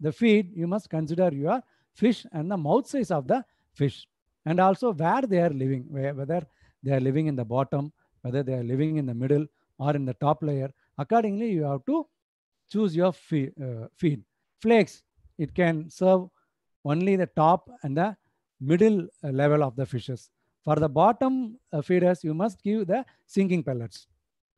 S1: the feed, you must consider your fish and the mouth size of the fish and also where they are living, whether they are living in the bottom whether they are living in the middle or in the top layer. Accordingly, you have to choose your feed. Uh, feed. Flakes, it can serve only the top and the middle uh, level of the fishes. For the bottom uh, feeders, you must give the sinking pellets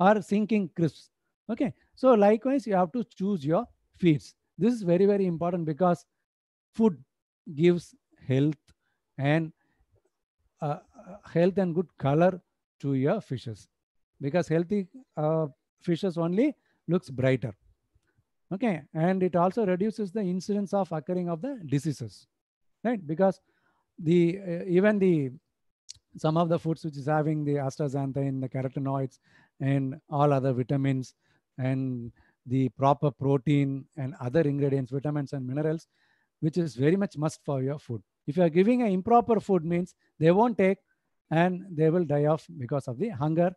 S1: or sinking crisps. Okay, so likewise, you have to choose your feeds. This is very, very important because food gives health and uh, uh health and good color to your fishes because healthy uh, fishes only looks brighter. Okay, and it also reduces the incidence of occurring of the diseases, right? Because the uh, even the some of the foods which is having the astaxanthin, the carotenoids, and all other vitamins and the proper protein and other ingredients, vitamins and minerals, which is very much must for your food. If you are giving an improper food means they won't take, and they will die off because of the hunger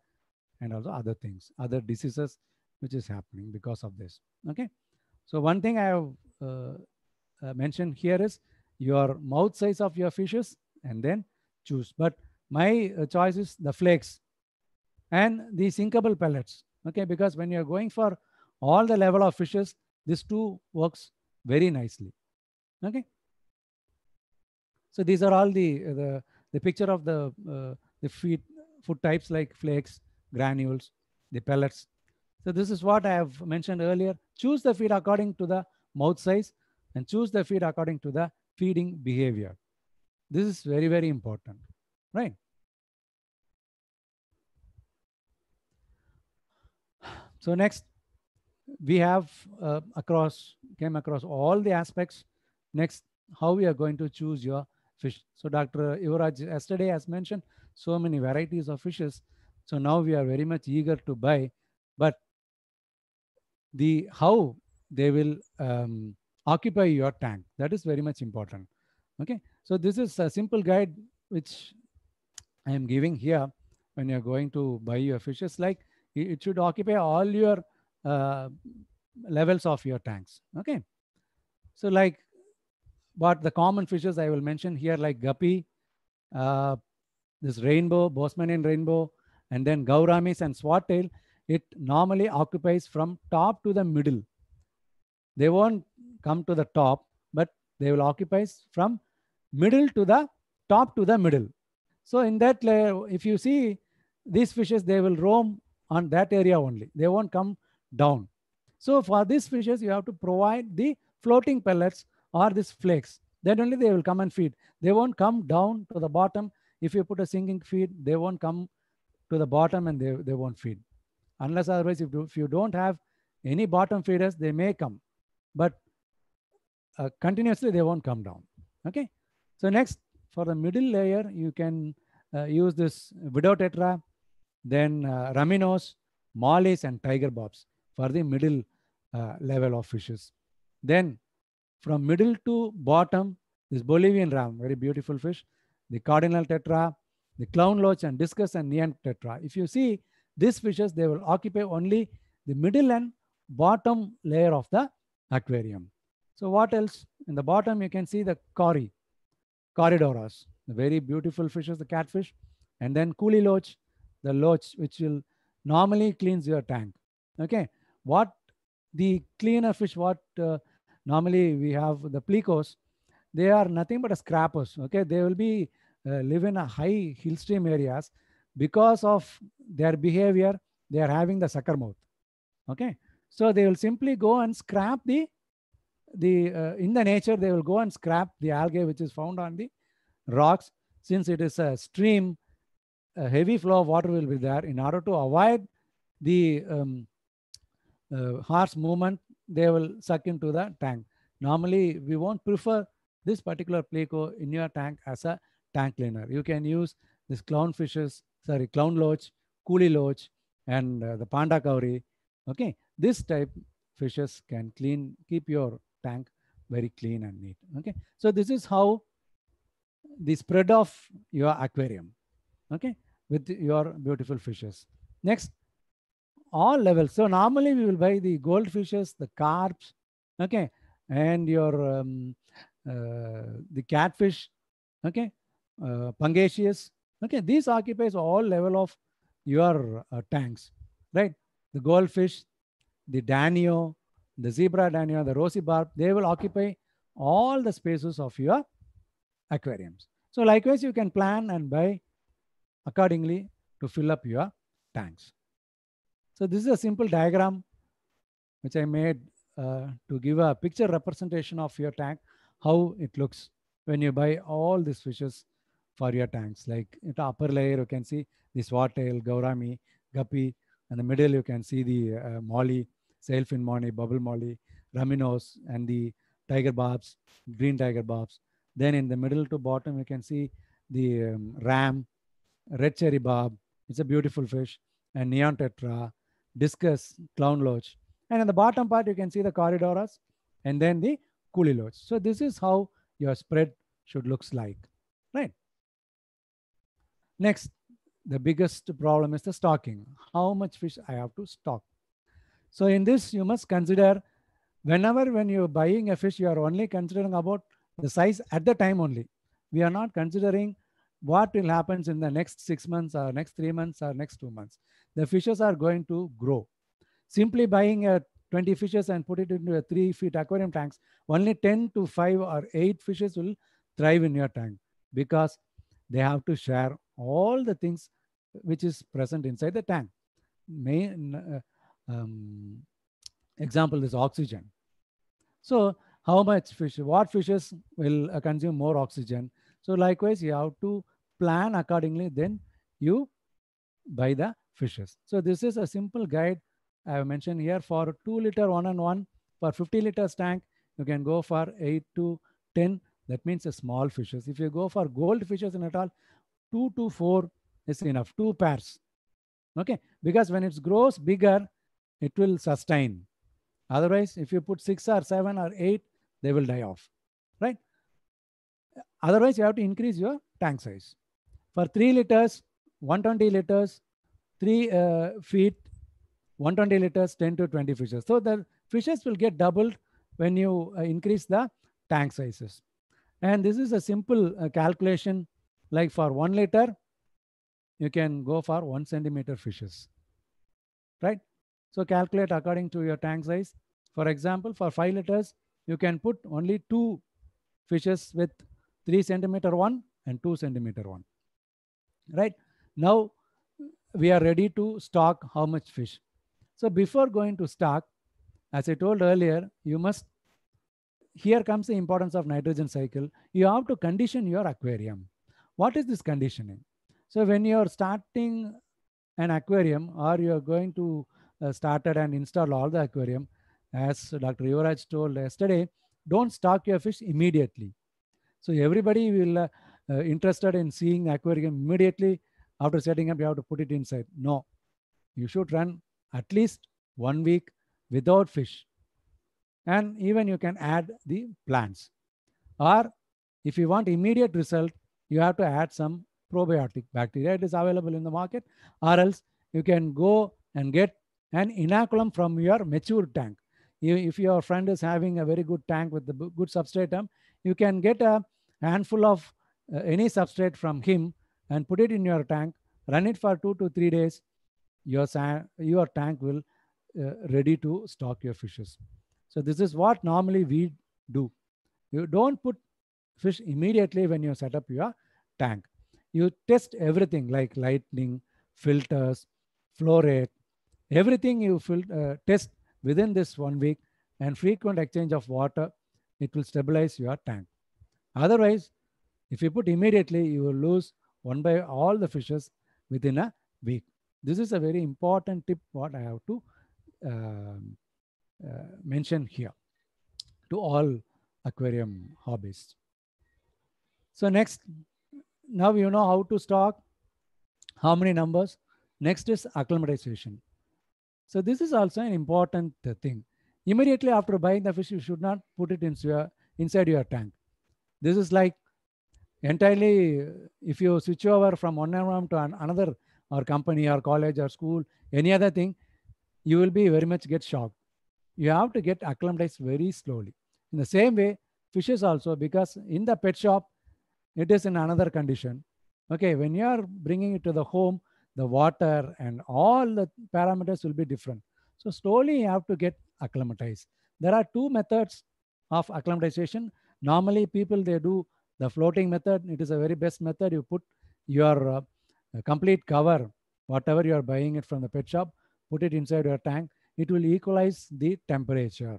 S1: and also other things, other diseases which is happening because of this. Okay. So one thing I have uh, uh, mentioned here is your mouth size of your fishes and then choose. But my uh, choice is the flakes and the sinkable pellets. Okay. Because when you're going for all the level of fishes, this two works very nicely. Okay. So these are all the, uh, the the picture of the uh, the feed food types like flakes, granules, the pellets. So this is what I have mentioned earlier. Choose the feed according to the mouth size and choose the feed according to the feeding behavior. This is very, very important, right? So next, we have uh, across, came across all the aspects. Next, how we are going to choose your fish. So Dr. Yuvraj yesterday has mentioned so many varieties of fishes. So now we are very much eager to buy, but the how they will um, occupy your tank, that is very much important. Okay, so this is a simple guide which I am giving here when you're going to buy your fishes. Like it should occupy all your uh, levels of your tanks. Okay, so like but the common fishes I will mention here like guppy, uh, this rainbow, Bosmanian rainbow, and then gauramis and swattail, it normally occupies from top to the middle. They won't come to the top, but they will occupy from middle to the top to the middle. So in that layer, if you see these fishes, they will roam on that area only. They won't come down. So for these fishes, you have to provide the floating pellets or these flakes. Then only they will come and feed. They won't come down to the bottom. If you put a sinking feed, they won't come to the bottom and they, they won't feed. Unless otherwise, if you, if you don't have any bottom feeders, they may come. But uh, continuously, they won't come down. Okay. So next, for the middle layer, you can uh, use this widow tetra, then uh, raminos, mollies, and tiger bobs for the middle uh, level of fishes. Then from middle to bottom, this Bolivian ram, very beautiful fish, the cardinal tetra, the clown loach and discus and neon tetra. If you see these fishes, they will occupy only the middle and bottom layer of the aquarium. So what else? In the bottom, you can see the cori, coridoras, the very beautiful fishes, the catfish, and then coolie loach, the loach, which will normally cleans your tank. Okay, what the cleaner fish, what uh, normally we have the plecos, they are nothing but a scrappers. Okay, they will be uh, live in a high hill stream areas because of their behavior. They are having the sucker mouth. Okay, so they will simply go and scrap the the uh, in the nature. They will go and scrap the algae which is found on the rocks. Since it is a stream, a heavy flow of water will be there in order to avoid the um, uh, harsh movement they will suck into the tank. Normally, we won't prefer this particular pleco in your tank as a tank cleaner. You can use this fishes, sorry, clown loach, coolie loach, and uh, the panda cowrie. Okay, this type fishes can clean, keep your tank very clean and neat. Okay, so this is how the spread of your aquarium. Okay, with your beautiful fishes. Next, all levels. So normally we will buy the goldfishes, the carps, okay, and your um, uh, the catfish, okay, uh, pangasius, okay. These occupies all level of your uh, tanks, right? The goldfish, the danio, the zebra danio, the rosy barb, they will occupy all the spaces of your aquariums. So likewise, you can plan and buy accordingly to fill up your tanks. So this is a simple diagram which I made uh, to give a picture representation of your tank, how it looks when you buy all these fishes for your tanks. Like in the upper layer, you can see the swordtail, gaurami, guppy. and the middle, you can see the uh, molly, sailfin molly, bubble molly, raminos, and the tiger barbs, green tiger barbs. Then in the middle to bottom, you can see the um, ram, red cherry barb. It's a beautiful fish. And neon tetra, discuss clown lodge. And in the bottom part, you can see the corridoras and then the coolie lodge. So this is how your spread should looks like, right? Next, the biggest problem is the stocking. How much fish I have to stock? So in this, you must consider whenever when you're buying a fish, you are only considering about the size at the time only. We are not considering what will happen in the next six months or next three months or next two months the fishes are going to grow. Simply buying a uh, 20 fishes and put it into a three feet aquarium tanks, only 10 to five or eight fishes will thrive in your tank because they have to share all the things which is present inside the tank. Main uh, um, example is oxygen. So how much fish, what fishes will uh, consume more oxygen? So likewise, you have to plan accordingly. Then you buy the fishes. So this is a simple guide I have mentioned here for 2 liter one and one. For 50 liters tank, you can go for 8 to 10. That means a small fishes. If you go for gold fishes in at all, 2 to 4 is enough, 2 pairs. Okay, because when it grows bigger, it will sustain. Otherwise, if you put 6 or 7 or 8, they will die off, right? Otherwise, you have to increase your tank size. For 3 liters, 120 liters, 3 uh, feet, 120 liters, 10 to 20 fishes. So the fishes will get doubled when you uh, increase the tank sizes. And this is a simple uh, calculation like for one liter, you can go for one centimeter fishes, right? So calculate according to your tank size. For example, for five liters, you can put only two fishes with three centimeter one and two centimeter one, right? Now we are ready to stock how much fish. So before going to stock, as I told earlier, you must, here comes the importance of nitrogen cycle. You have to condition your aquarium. What is this conditioning? So when you're starting an aquarium or you're going to uh, started and install all the aquarium, as Dr. Yuvraj told yesterday, don't stock your fish immediately. So everybody will uh, uh, interested in seeing aquarium immediately after setting up, you have to put it inside. No, you should run at least one week without fish. And even you can add the plants. Or if you want immediate result, you have to add some probiotic bacteria. It is available in the market. Or else you can go and get an inoculum from your mature tank. If your friend is having a very good tank with the good substratum, you can get a handful of uh, any substrate from him and put it in your tank, run it for two to three days, your, your tank will uh, ready to stock your fishes. So this is what normally we do. You don't put fish immediately when you set up your tank. You test everything like lightning, filters, flow rate, everything you uh, test within this one week and frequent exchange of water, it will stabilize your tank. Otherwise, if you put immediately, you will lose one by all the fishes within a week. This is a very important tip what I have to um, uh, mention here to all aquarium hobbyists. So next, now you know how to stock, how many numbers. Next is acclimatization. So this is also an important thing. Immediately after buying the fish, you should not put it into your, inside your tank. This is like entirely, if you switch over from one environment to an, another, or company or college or school, any other thing, you will be very much get shocked. You have to get acclimatized very slowly. In the same way, fishes also, because in the pet shop, it is in another condition. Okay, when you are bringing it to the home, the water and all the parameters will be different. So slowly you have to get acclimatized. There are two methods of acclimatization. Normally people, they do the floating method, it is a very best method. You put your uh, complete cover, whatever you are buying it from the pet shop, put it inside your tank. It will equalize the temperature,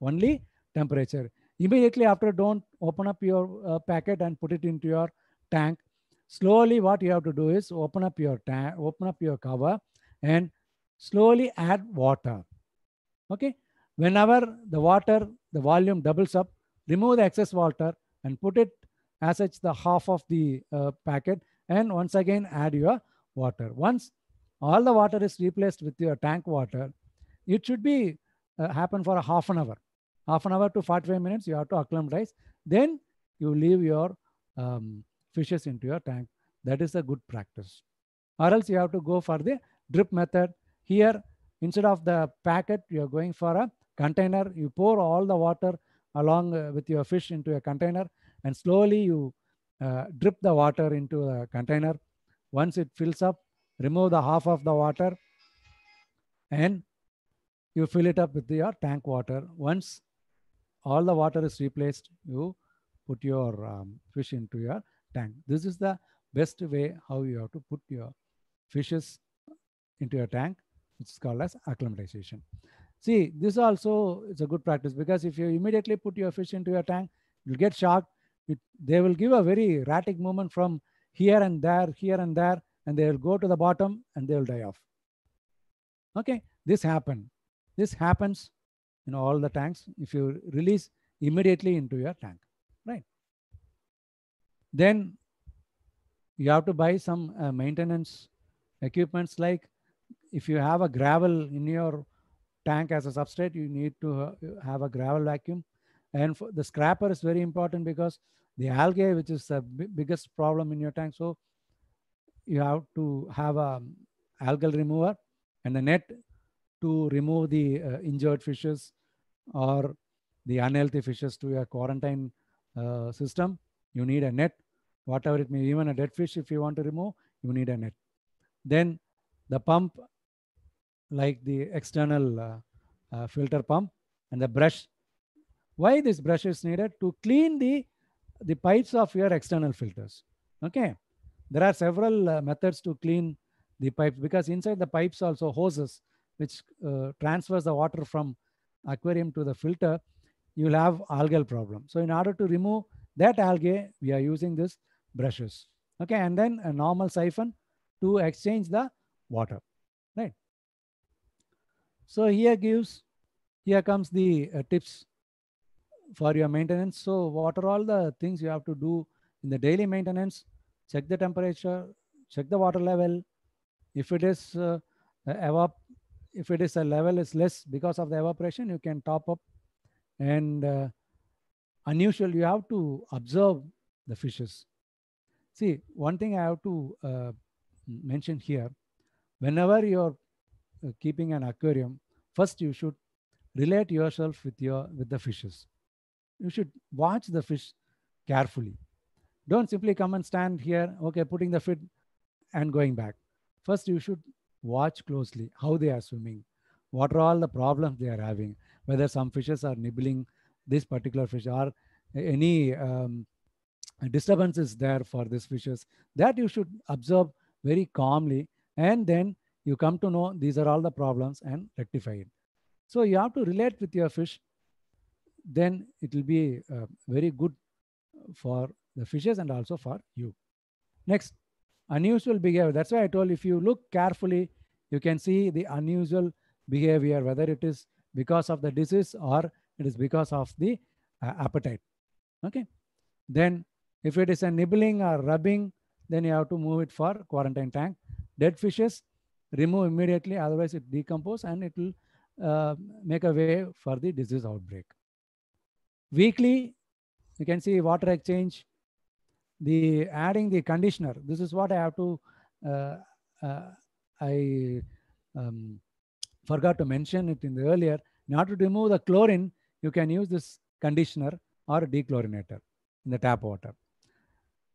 S1: only temperature. Immediately after, don't open up your uh, packet and put it into your tank. Slowly, what you have to do is open up your tank, open up your cover, and slowly add water. Okay, whenever the water, the volume doubles up, remove the excess water and put it as such the half of the uh, packet and once again add your water. Once all the water is replaced with your tank water, it should be uh, happen for a half an hour. Half an hour to 45 minutes, you have to acclimatize. Then you leave your um, fishes into your tank. That is a good practice. Or else you have to go for the drip method. Here, instead of the packet, you are going for a container. You pour all the water along uh, with your fish into a container and slowly you uh, drip the water into the container. Once it fills up, remove the half of the water and you fill it up with your tank water. Once all the water is replaced, you put your um, fish into your tank. This is the best way how you have to put your fishes into your tank, which is called as acclimatization. See, this also is a good practice because if you immediately put your fish into your tank, you'll get shocked it, they will give a very erratic movement from here and there, here and there, and they will go to the bottom and they will die off. Okay, this happen. This happens in all the tanks if you release immediately into your tank, right? Then you have to buy some uh, maintenance equipments like if you have a gravel in your tank as a substrate, you need to uh, have a gravel vacuum. And the scrapper is very important because the algae, which is the biggest problem in your tank. So you have to have a um, algal remover and a net to remove the uh, injured fishes or the unhealthy fishes to your quarantine uh, system. You need a net, whatever it may, even a dead fish if you want to remove, you need a net. Then the pump, like the external uh, uh filter pump and the brush. Why this brush is needed? To clean the the pipes of your external filters. Okay. There are several uh, methods to clean the pipes because inside the pipes also hoses which uh, transfers the water from aquarium to the filter, you'll have algal problem. So in order to remove that algae, we are using this brushes. Okay. And then a normal siphon to exchange the water. Right. So here gives, here comes the uh, tips for your maintenance. So what are all the things you have to do in the daily maintenance? Check the temperature, check the water level. If it is uh, evap, if it is a level is less because of the evaporation, you can top up. And uh, unusual, you have to observe the fishes. See, one thing I have to uh, mention here, whenever you're uh, keeping an aquarium, first you should relate yourself with your with the fishes you should watch the fish carefully. Don't simply come and stand here, okay, putting the feet and going back. First, you should watch closely how they are swimming, what are all the problems they are having, whether some fishes are nibbling this particular fish or any um, disturbances there for these fishes. That you should observe very calmly and then you come to know these are all the problems and rectify it. So you have to relate with your fish then it will be uh, very good for the fishes and also for you. Next, unusual behavior. That's why I told if you look carefully, you can see the unusual behavior, whether it is because of the disease or it is because of the uh, appetite. Okay. Then if it is a nibbling or rubbing, then you have to move it for quarantine tank. Dead fishes, remove immediately, otherwise it decompose and it will uh, make a way for the disease outbreak. Weekly, you can see water exchange, the adding the conditioner. This is what I have to, uh, uh, I um, forgot to mention it in the earlier. Not to remove the chlorine, you can use this conditioner or dechlorinator in the tap water.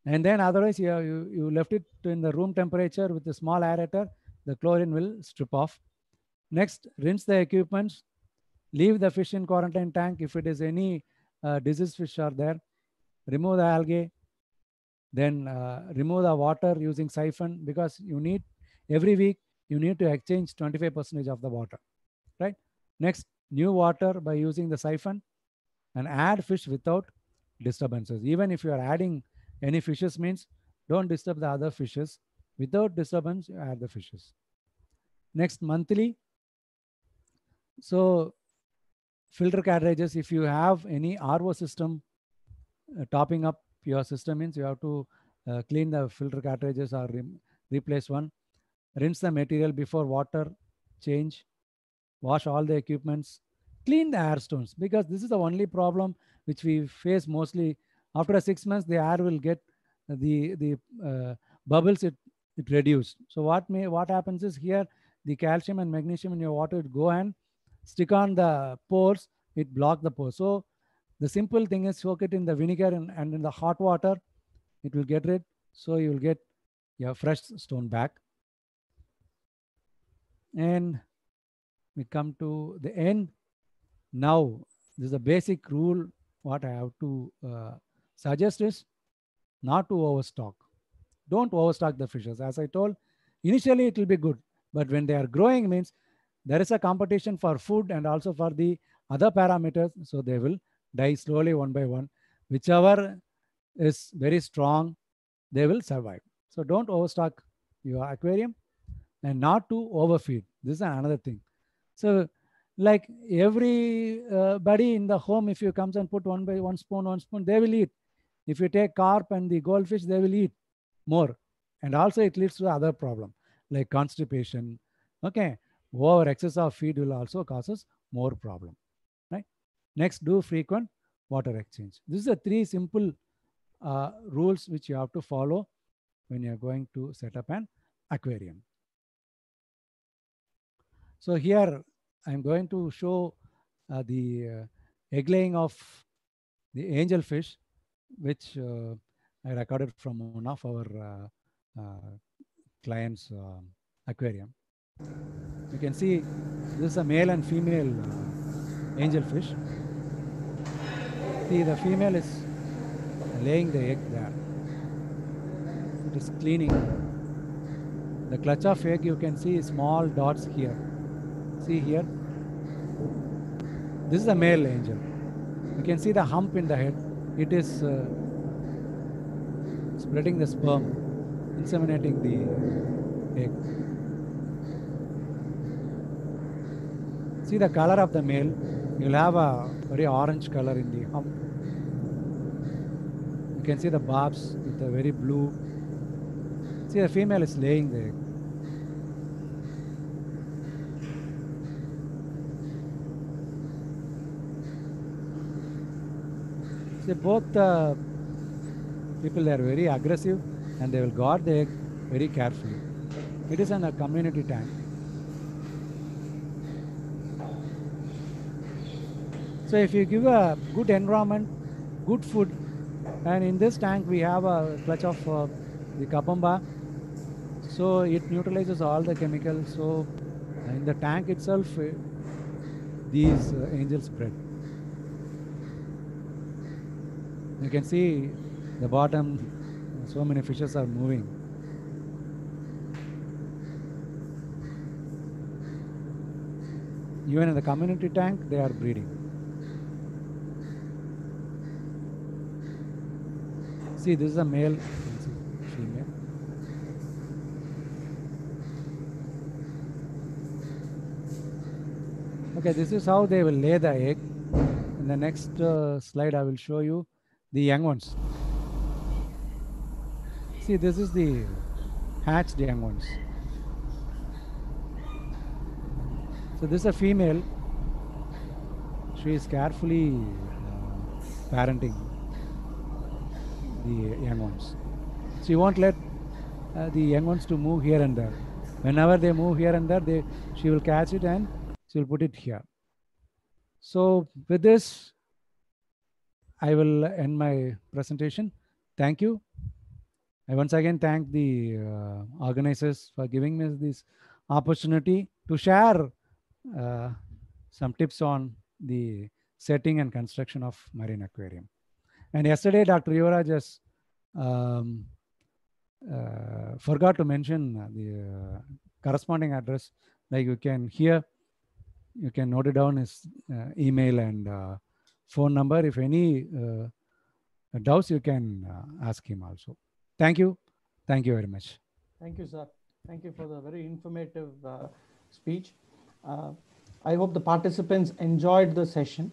S1: And then otherwise you, you, you left it in the room temperature with a small aerator, the chlorine will strip off. Next, rinse the equipment, leave the fish in quarantine tank if it is any uh, disease fish are there. Remove the algae, then uh, remove the water using siphon because you need every week you need to exchange 25% of the water, right? Next, new water by using the siphon and add fish without disturbances. Even if you are adding any fishes means don't disturb the other fishes. Without disturbance, you add the fishes. Next, monthly. So filter cartridges, if you have any RO system uh, topping up your system means you have to uh, clean the filter cartridges or re replace one, rinse the material before water change, wash all the equipments, clean the air stones because this is the only problem which we face mostly. After six months, the air will get uh, the the uh, bubbles it it reduced. So what may what happens is here the calcium and magnesium in your water would go and stick on the pores, it block the pores. So the simple thing is soak it in the vinegar and, and in the hot water, it will get rid. So you will get your fresh stone back. And we come to the end. Now, this is a basic rule. What I have to uh, suggest is not to overstock. Don't overstock the fishes. As I told, initially it will be good, but when they are growing means there is a competition for food and also for the other parameters. So they will die slowly one by one. Whichever is very strong, they will survive. So don't overstock your aquarium and not to overfeed. This is another thing. So like every uh, buddy in the home, if you comes and put one by one spoon, one spoon, they will eat. If you take carp and the goldfish, they will eat more. And also it leads to other problem like constipation. Okay over excess of feed will also causes more problem, right? Next, do frequent water exchange. This is the three simple uh, rules which you have to follow when you're going to set up an aquarium. So here I'm going to show uh, the uh, egg laying of the angel fish, which uh, I recorded from one of our uh, uh, clients' uh, aquarium. You can see this is a male and female uh, angelfish. See the female is laying the egg there. It is cleaning. The clutch of egg you can see small dots here. See here. This is a male angel. You can see the hump in the head. It is uh, spreading the sperm, inseminating the egg. See the color of the male, you'll have a very orange color in the hump. You can see the barbs with a very blue. See the female is laying there. See both uh, people are very aggressive and they will guard the egg very carefully. It is in a community tank. So if you give a good environment, good food, and in this tank we have a clutch of uh, the kapamba, so it neutralizes all the chemicals. So in the tank itself, eh, these uh, angels spread. You can see the bottom, so many fishes are moving. Even in the community tank, they are breeding. see this is a male female okay this is how they will lay the egg in the next uh, slide i will show you the young ones see this is the hatched young ones so this is a female she is carefully uh, parenting the young ones. So you won't let uh, the young ones to move here and there. Whenever they move here and there, they, she will catch it and she will put it here. So with this, I will end my presentation. Thank you. I once again thank the uh, organizers for giving me this opportunity to share uh, some tips on the setting and construction of marine aquarium. And yesterday, Dr. Yora just um, uh, forgot to mention the uh, corresponding address. Like you can hear, you can note it down his uh, email and uh, phone number. If any uh, doubts, you can uh, ask him also. Thank you. Thank you very much.
S2: Thank you, sir. Thank you for the very informative speech. I hope the participants enjoyed the session.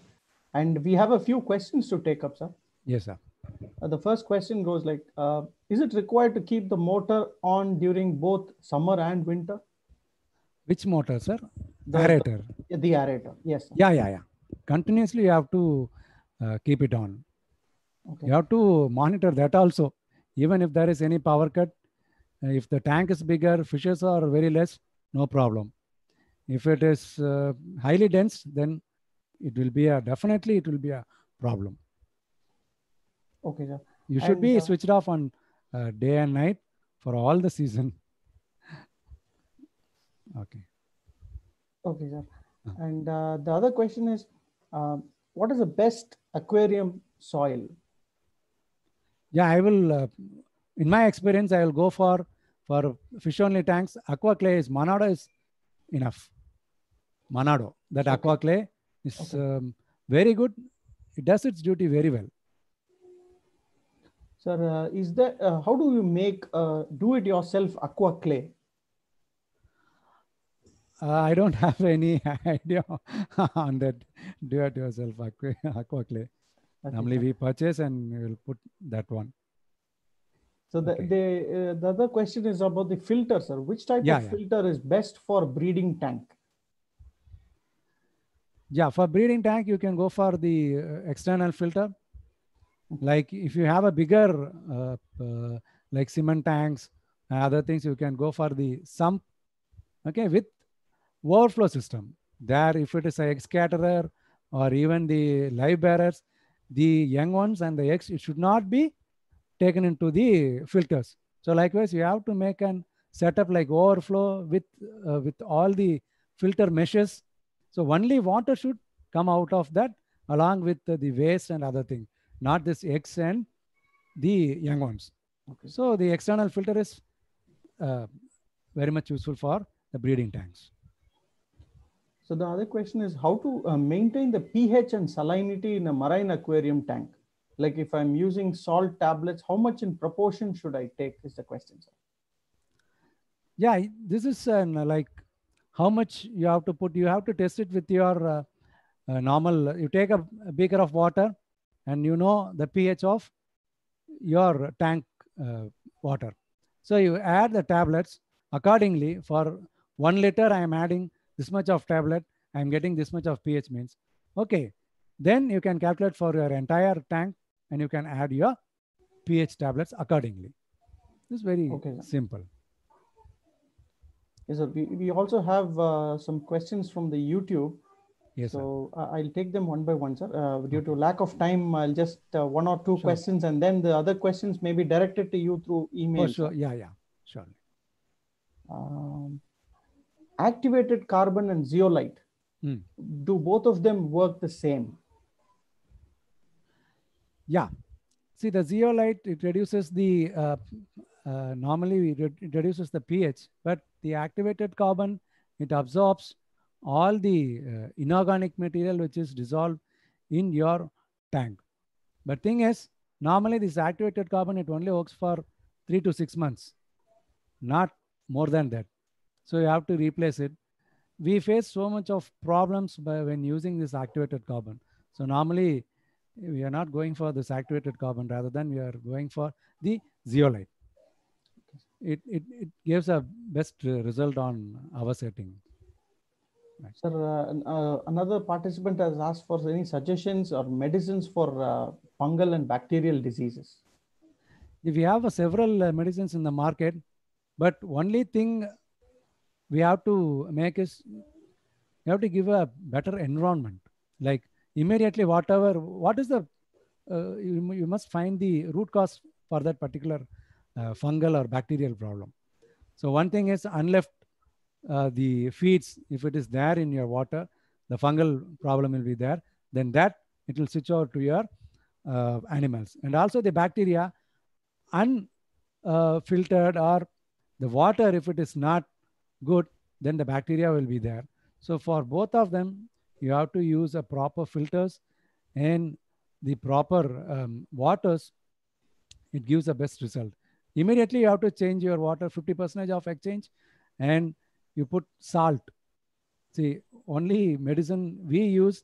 S2: And we have a few questions to take up, sir. Yes, sir. Uh, the first question goes like, uh, is it required to keep the motor on during both summer and winter?
S1: Which motor, sir? The aerator.
S2: The, aerator, yes. Sir. Yeah, yeah,
S1: yeah. Continuously you have to uh, keep it on. Okay. You have to monitor that also. Even if there is any power cut, uh, if the tank is bigger, fishes are very less, no problem. If it is uh, highly dense, then it will be a, definitely it will be a problem.
S2: Okay, sir. You should and, be uh,
S1: switched off on uh, day and night for all the season. <laughs> okay.
S2: Okay, sir. Uh. And uh, the other question is, um, what is the best aquarium soil?
S1: Yeah, I will. Uh, in my experience, I will go for for fish only tanks. Aqua clay is Manado is enough. Manado that okay. aqua clay is okay. um, very good. It does its duty very well.
S2: Sir, uh, is that uh, how do you make uh, do-it-yourself aqua clay? I don't <laughs> have any idea
S1: on that do-it-yourself aqua, aqua clay. That's Normally, exactly. we purchase and we will put that one.
S2: So the okay. the, uh, the, other question is about the filter, sir. Which type yeah, of yeah. filter is best for breeding tank?
S1: Yeah, for breeding tank, you can go for the external filter like if you have a bigger uh, uh, like cement tanks other things you can go for the sump okay with overflow system there if it is a scatterer or even the live bearers the young ones and the eggs it should not be taken into the filters so likewise you have to make an setup like overflow with uh, with all the filter meshes so only water should come out of that along with the waste and other things not this eggs and the young ones. Okay. So the external filter is uh, very much useful for the breeding tanks.
S2: So the other question is how to uh, maintain the pH and salinity in a marine aquarium tank. Like if I'm using salt tablets, how much in proportion should I take is the question, sir.
S1: Yeah, this is an, like how much you have to put. You have to test it with your uh, uh normal. You take a, a beaker of water and you know the pH of your tank uh, water. So you add the tablets accordingly for one liter, I am adding this much of tablet. I am getting this much of pH means. Okay. Then you can calculate for your entire tank and you can add
S2: your pH tablets accordingly. This is very okay. simple. Yes, sir. We, we also have uh, some questions from the YouTube. Yes, so I'll take them one by one, sir. Uh, due to lack of time, I'll just uh, one or two sure. questions, and then the other questions may be directed to you through oh, email. Oh, sure. Yeah, yeah, sure. Um, activated carbon and zeolite. Mm. Do both of them work the same? Yeah.
S1: See, the zeolite it reduces the uh, uh, normally it reduces the pH, but the activated carbon it absorbs all the uh, inorganic material which is dissolved in your tank. But thing is, normally this activated carbon, it only works for three to six months, not more than that. So you have to replace it. We face so much of problems by when using this activated carbon. So normally we are not going for this activated carbon rather than we are going for the zeolite. It, it, it gives a best uh, result on our setting.
S2: Right. Sir, uh, uh, another participant has asked for any suggestions or medicines for uh, fungal and bacterial diseases. We have uh, several medicines in the market, but only
S1: thing we have to make is we have to give a better environment. Like immediately, whatever, what is the uh, you, you, must find the root cause for that particular uh, fungal or bacterial problem. So one thing is unleft uh, the feeds, if it is there in your water, the fungal problem will be there. Then that it will switch over to your uh, animals. And also the bacteria, unfiltered uh, or the water, if it is not good, then the bacteria will be there. So for both of them, you have to use a proper filters and the proper um, waters. It gives the best result. Immediately, you have to change your water 50% of exchange and you put salt. See, only medicine we use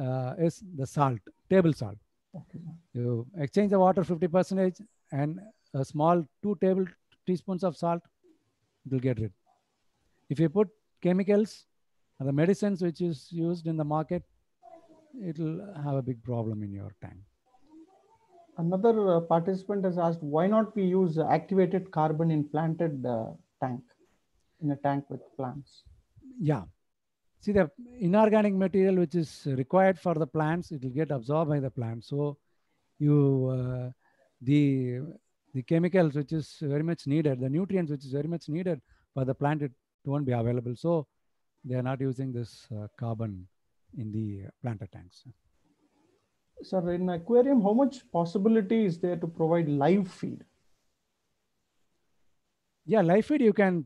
S1: uh, is the salt, table salt. Okay. You exchange the water 50 percentage and a small two table teaspoons of salt, it will get rid. If you put chemicals and the medicines which is used
S2: in the market, it will have a big problem in your tank. Another uh, participant has asked, why not we use activated carbon in planted uh, tank? in a tank with plants. Yeah. See the inorganic
S1: material which is required for the plants, it will get absorbed by the plant. So you uh, the the chemicals which is very much needed, the nutrients which is very much needed for the plant, it won't be available. So they are not using this uh, carbon in the planter tanks.
S2: Sir, in aquarium, how much possibility is there to provide live feed? Yeah, live feed you
S1: can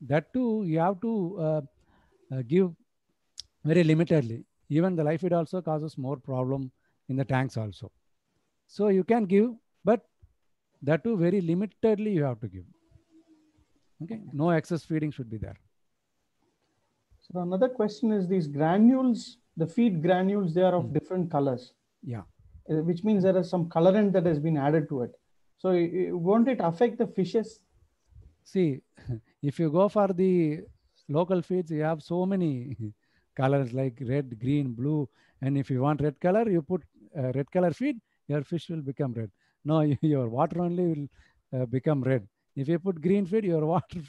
S1: that too you have to uh, uh, give very limitedly even the life feed also causes more problem in the tanks also so you can give but that too very limitedly you have to give okay
S2: no excess feeding should be there so another question is these granules the feed granules they are of mm. different colors yeah uh, which means there is some colorant that has been added to it so won't it affect the fishes See,
S1: <laughs> if you go for the local feeds, you have so many <laughs> colors like red, green, blue. And if you want red color, you put red color feed, your fish will become red. No, <laughs> your water only will uh, become red. If you put green feed, your water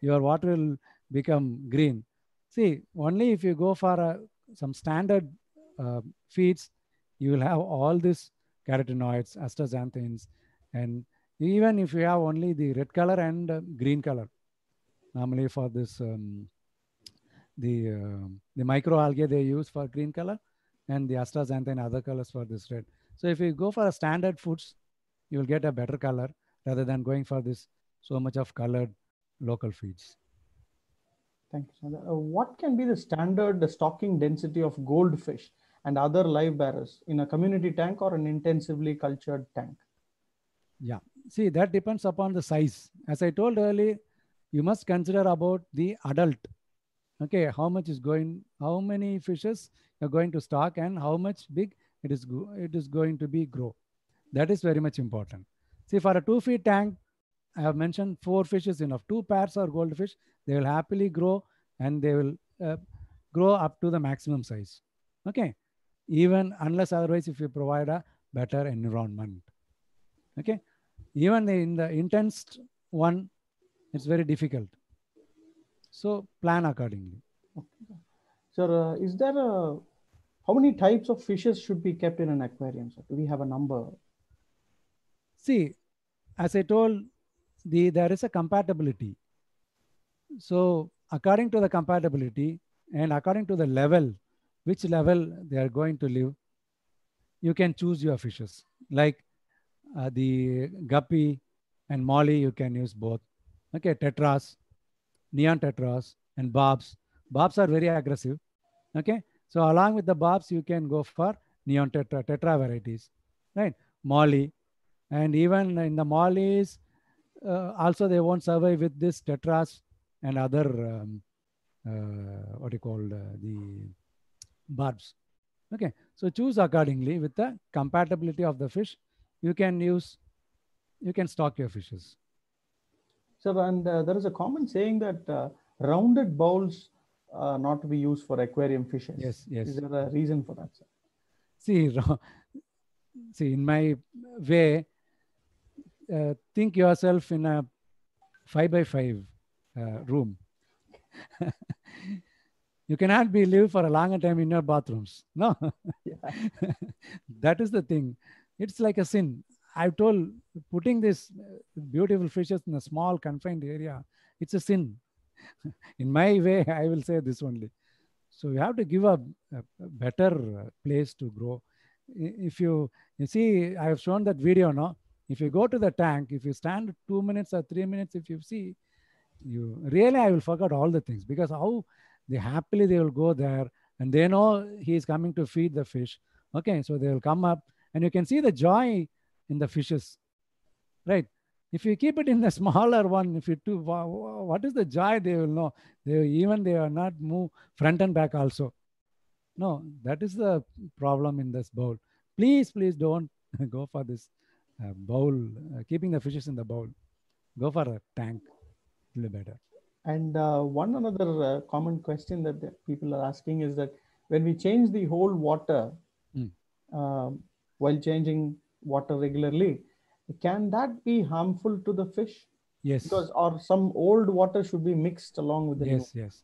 S1: your water will become green. See, only if you go for uh, some standard uh, feeds, you will have all these carotenoids, astaxanthins, and even if you have only the red color and uh, green color. Normally for this, um, the, uh, the microalgae they use for green color and the astaxanthin other colors for this red. So if you go for standard foods, you will get a better color rather than going for this so much of colored local feeds.
S2: Thank you. Uh, what can be the standard stocking density of goldfish and other live bearers in a community tank or an intensively cultured tank? Yeah, see, that depends upon the size. As I told earlier,
S1: you must consider about the adult. Okay, how much is going, how many fishes you're going to stock and how much big it is, it is going to be grow. That is very much important. See, for a two feet tank, I have mentioned four fishes enough. Two pairs are goldfish. They will happily grow and they will uh, grow up to the maximum size. Okay. Even unless otherwise, if you provide a better environment. Okay even in the intense one, it's very difficult.
S2: So plan accordingly. Okay. Sir, uh, is there a, how many types of fishes should be kept in an aquarium? Sir? Do we have a number? See, as I told, the there is a compatibility.
S1: So according to the compatibility and according to the level, which level they are going to live, you can choose your fishes. Like uh, the guppy and molly, you can use both. Okay, tetras, neon tetras and bobs. Bobs are very aggressive. Okay, so along with the bobs, you can go for neon tetra, tetra varieties, right? Molly, and even in the mollies, uh, also they won't survive with this tetras and other um, uh, what you call uh, the barbs. Okay, so choose accordingly with the compatibility of the fish you
S2: can use you can stock your fishes so and uh, there is a common saying that uh, rounded bowls are not to be used for aquarium fishes yes yes is there a reason for that sir?
S1: see <laughs> see in my way uh, think yourself in a five by five uh, room <laughs> you cannot be live for a longer time in your bathrooms no <laughs> yeah. that is the thing it's like a sin. I've told putting these uh, beautiful fishes in a small confined area, it's a sin. <laughs> in my way, I will say this only. So you have to give a, a, better uh, place to grow. If you, you see, I have shown that video now. If you go to the tank, if you stand two minutes or three minutes, if you see, you really I will forget all the things because how they happily they will go there and they know he is coming to feed the fish. Okay, so they will come up and you can see the joy in the fishes right if you keep it in the <laughs> smaller one if you do what is the joy they will know they even they are not move front and back also no that is the problem in this bowl please please don't <laughs> go for this uh, bowl uh, keeping the fishes in the bowl
S2: go for a tank little better and uh, one another uh, common question that people are asking is that when we change the whole water mm. um, while changing water regularly can that be harmful to the fish yes because or some old water should be mixed along with the yes new. yes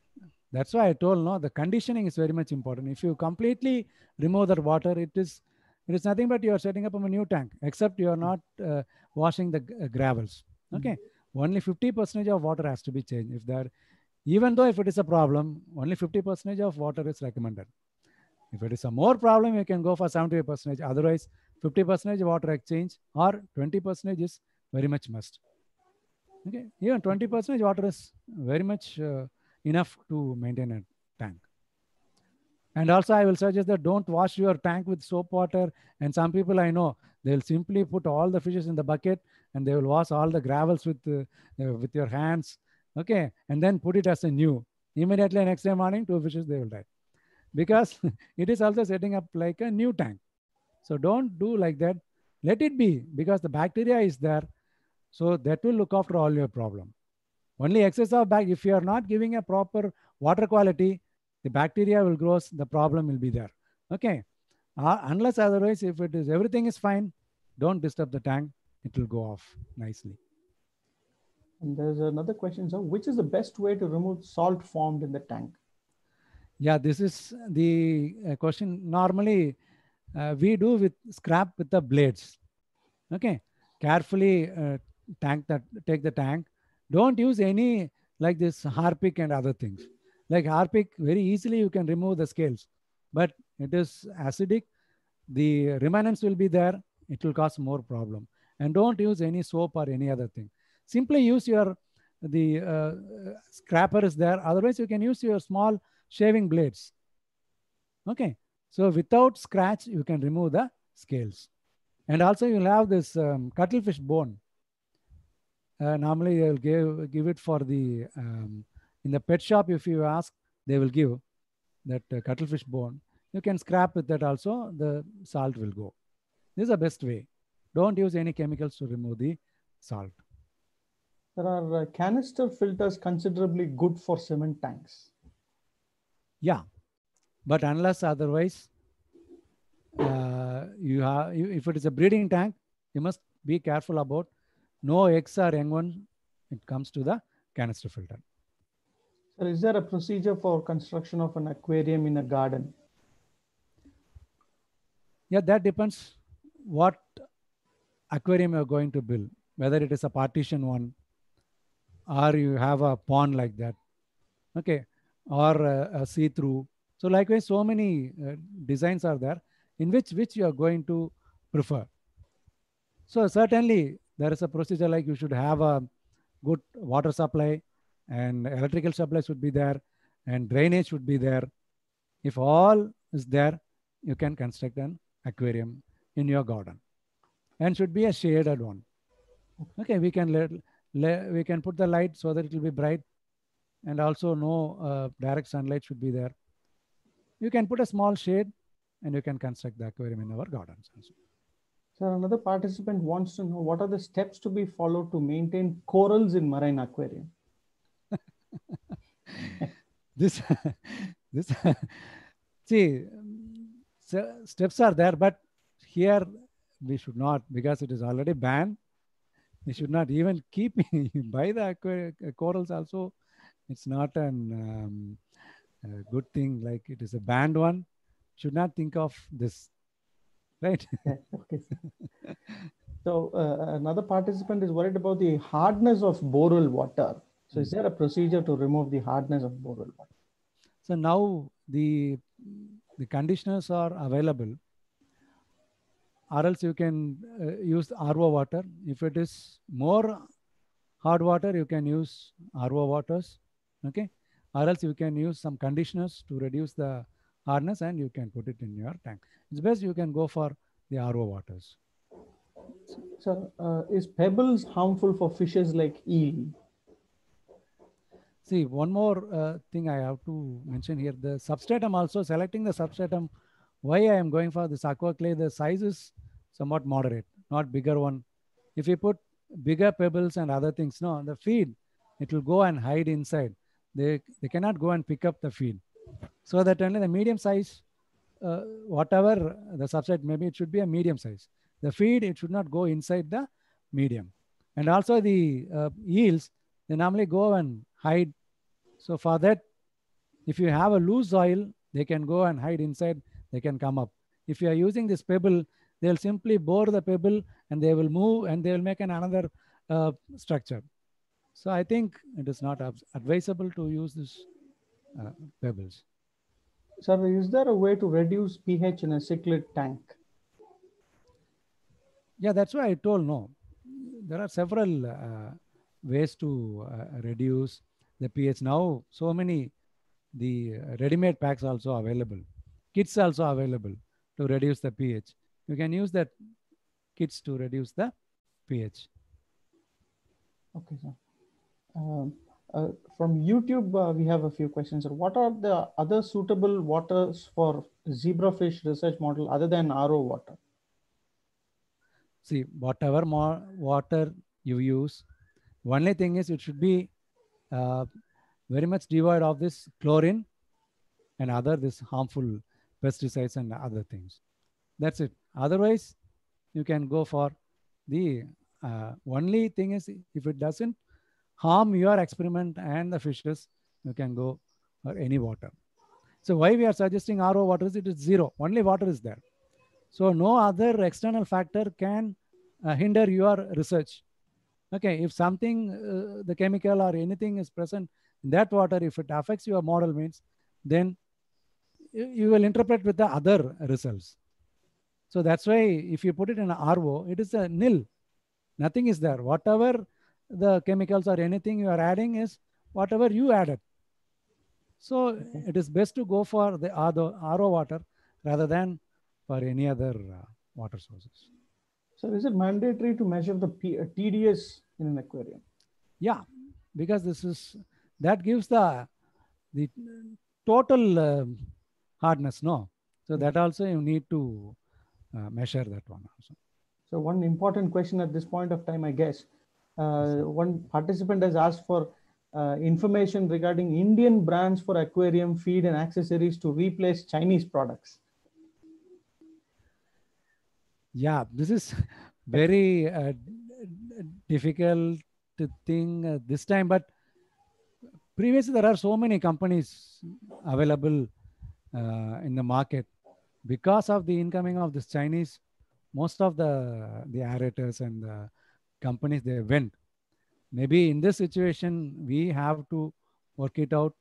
S2: that's why i told no the conditioning is very much important if
S1: you completely remove that water it is it is nothing but you are setting up a new tank except you are not uh, washing the uh, gravels hmm. okay mm-hmm. only 50 percentage of water has to be changed if there even though if it is a problem only 50 percentage of water is recommended if it is a more problem, you can go for 70 percent Otherwise, 50% water exchange or 20% is very much must. Okay, even 20% water is very much uh, enough to maintain a tank. And also, I will suggest that don't wash your tank with soap water. And some people I know, they'll simply put all the fishes in the bucket and they will wash all the gravels with, uh, with your hands. Okay, and then put it as a new. Immediately next day morning, two fishes, they will die because <laughs> it is also setting up like a new tank. So don't do like that. Let it be because the bacteria is there. So that will look after all your problem. Only excess of back, if you are not giving a proper water quality, the bacteria will grow, the problem will be there. Okay. Uh, unless otherwise, if it is everything is fine, don't disturb the tank. It will go off nicely.
S2: And there's another question, sir. Which is the best way to remove salt formed in the tank?
S1: Yeah, this is the uh, question. Normally, uh, we do with scrap with the blades. Okay, carefully uh, tank that take the tank. Don't use any like this harpic and other things. Like harpic, very easily you can remove the scales, but it is acidic. The remnants will be there. It will cause more problem. And don't use any soap or any other thing. Simply use your the uh, scrapper is there. Otherwise, you can use your small shaving blades. Okay, so without scratch, you can remove the scales. And also you'll have this um, cuttlefish bone. Uh, normally they'll give, give it for the, um, in the pet shop, if you ask, they will give that uh, cuttlefish bone. You can scrap with that also, the salt will go. This is the best way. Don't use any chemicals to remove the salt.
S2: There are uh, canister filters considerably good for cement tanks.
S1: Yeah, but unless otherwise, uh, you have you, if it is a breeding tank, you must
S2: be careful about no X or N1. It comes to the
S1: canister filter.
S2: Sir, is there a procedure for construction of an aquarium in a garden? Yeah, that depends what
S1: aquarium you're going to build, whether it is a partition one or you have a pond like that. Okay, or uh, uh, see through. So likewise, so many uh, designs are there in which which you are going to prefer. So certainly there is a procedure like you should have a good water supply and electrical supply should be there and drainage should be there. If all is there, you can construct an aquarium in your garden and should be a shaded one. Okay, we can let, let we can put the light so that it will be bright and also no uh, direct sunlight should be there. You can put a small
S2: shade and you can construct the aquarium in our gardens. Sir, another participant wants to know what are the steps to be followed to maintain corals in marine aquarium? <laughs> this, <laughs> this, <laughs> see,
S1: so steps are there, but here we should not because it is already banned. We should not even keep by the aquarium, corals also it's not an um, good thing like it is a banned one should not think of this right <laughs> okay,
S2: so uh, another participant is worried about the hardness of boreal water so is hmm. there a procedure to remove the hardness of boreal water so now the the
S1: conditioners are available or else you can uh, use RO water. If it is more hard water, you can use RO waters okay or else you can use some conditioners to reduce the hardness and you can put it in your tank it's best you can go for the ro waters sir uh, is pebbles harmful for fishes like eel see one more uh, thing i have to mention here the substratum also selecting the substratum why i am going for this aqua clay the size is somewhat moderate not bigger one if you put bigger pebbles and other things no the feed it will go and hide inside they, they cannot go and pick up the feed. So that only the medium size, uh, whatever the substrate, maybe it should be a medium size. The feed, it should not go inside the medium. And also the uh, yields, they normally go and hide. So for that, if you have a loose soil, they can go and hide inside, they can come up. If you are using this pebble, they'll simply bore the pebble and they will move and they will make an another uh, structure. So I think it is not
S2: advisable to use this uh, pebbles. Sir, is there a way to reduce pH in a cichlid tank? Yeah, that's why I told
S1: no. There are several uh, ways to uh, reduce the pH. Now, so many, the ready-made packs also available. Kits also available to reduce the pH. You can use that kits to reduce the pH.
S2: Okay, sir. Um, uh, from YouTube, uh, we have a few questions. What are the other suitable waters for zebrafish research model other than RO water?
S1: See, whatever more water you use, only thing is it should be uh, very much devoid of this chlorine and other this harmful pesticides and other things. That's it. Otherwise, you can go for the uh, only thing is if it doesn't harm your experiment and the fishes, you can go or any water. So why we are suggesting RO water is it is zero. Only water is there. So no other external factor can uh, hinder your research. Okay, if something, uh, the chemical or anything is present in that water, if it affects your model means, then you, you will interpret with the other results. So that's why if you put it in a RO, it is a nil. Nothing is there. Whatever the chemicals or anything you are adding is whatever you added. So okay. it is best to go for the RO water rather than for any other uh, water sources.
S2: So is it mandatory to measure the P- uh, TDS in an aquarium? Yeah, because this is
S1: that gives the the total uh, hardness. No, so mm-hmm. that also you need to uh, measure that one also.
S2: So one important question at this point of time, I guess, uh, one participant has asked for uh, information regarding Indian brands for aquarium feed and accessories to replace Chinese products.
S1: Yeah, this is very uh, difficult thing this time, but previously there are so many companies available uh, in the market because of the incoming of this chinese most of the the aerators and the companies they went maybe in this situation we have to work it out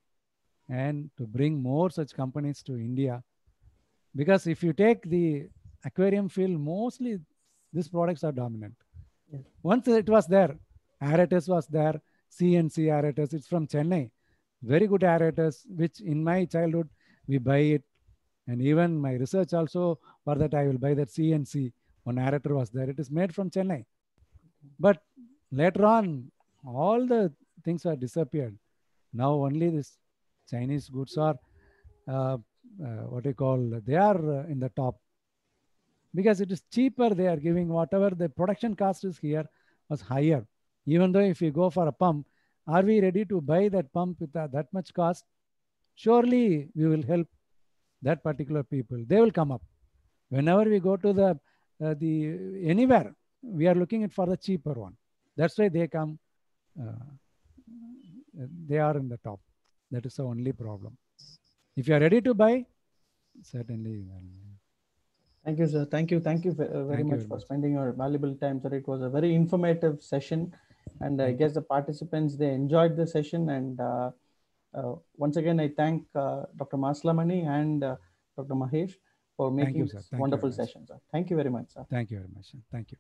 S1: and to bring more such companies to india because if you take the aquarium field mostly these products are dominant once it was there aratus was there cnc aratus it's from chennai very good aratus which in my childhood we buy it and even my research also for that i will buy that cnc one Aratus was there it is made from chennai but later on, all the things are disappeared. Now only this Chinese goods are uh, uh, what you call they are uh, in the top because it is cheaper. They are giving whatever the production cost is here was higher. Even though if you go for a pump, are we ready to buy that pump with that much cost? Surely we will help that particular people. They will come up whenever we go to the uh, the anywhere we are looking at for the cheaper one. That's why they come, uh, they are
S2: in the top. That is the only problem.
S1: If you are ready to buy, certainly.
S2: Thank you, sir. Thank you. Thank you uh, very Thank much you. for spending your valuable time, sir. It was a very informative session. And I guess the participants, they enjoyed the session. And uh, uh, once again, I thank uh, Dr. Maslamani and uh, Dr. Mahesh for making you, this wonderful session, sir. Thank you very much, sir.
S1: Thank you very much. Thank you.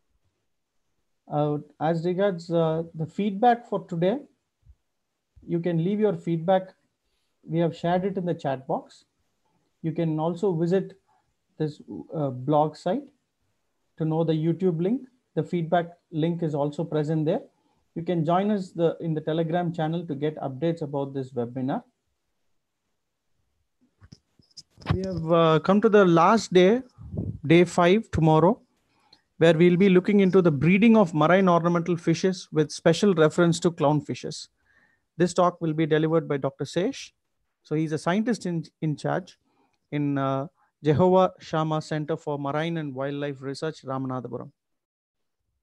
S2: Uh, as regards uh, the feedback for today, you can leave your feedback. We have shared it in the chat box. You can also visit this uh, blog site to know the YouTube link. The feedback link is also present there. You can join us the, in the Telegram channel to get updates about this webinar. We have uh, come to the last day, day five tomorrow where we'll be looking into the breeding of marine ornamental fishes with special reference to clownfishes. This talk will be delivered by Dr. Sesh. So he's a scientist in, in charge in uh, Jehovah Shama Center for Marine and Wildlife Research, Ramanathapuram.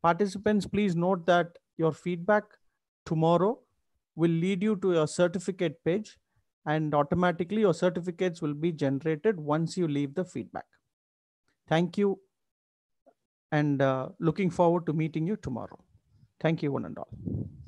S2: Participants, please note that your feedback tomorrow will lead you to your certificate page and automatically your certificates will be generated once you leave the feedback. Thank you and uh, looking forward to meeting you tomorrow. Thank you, one and all.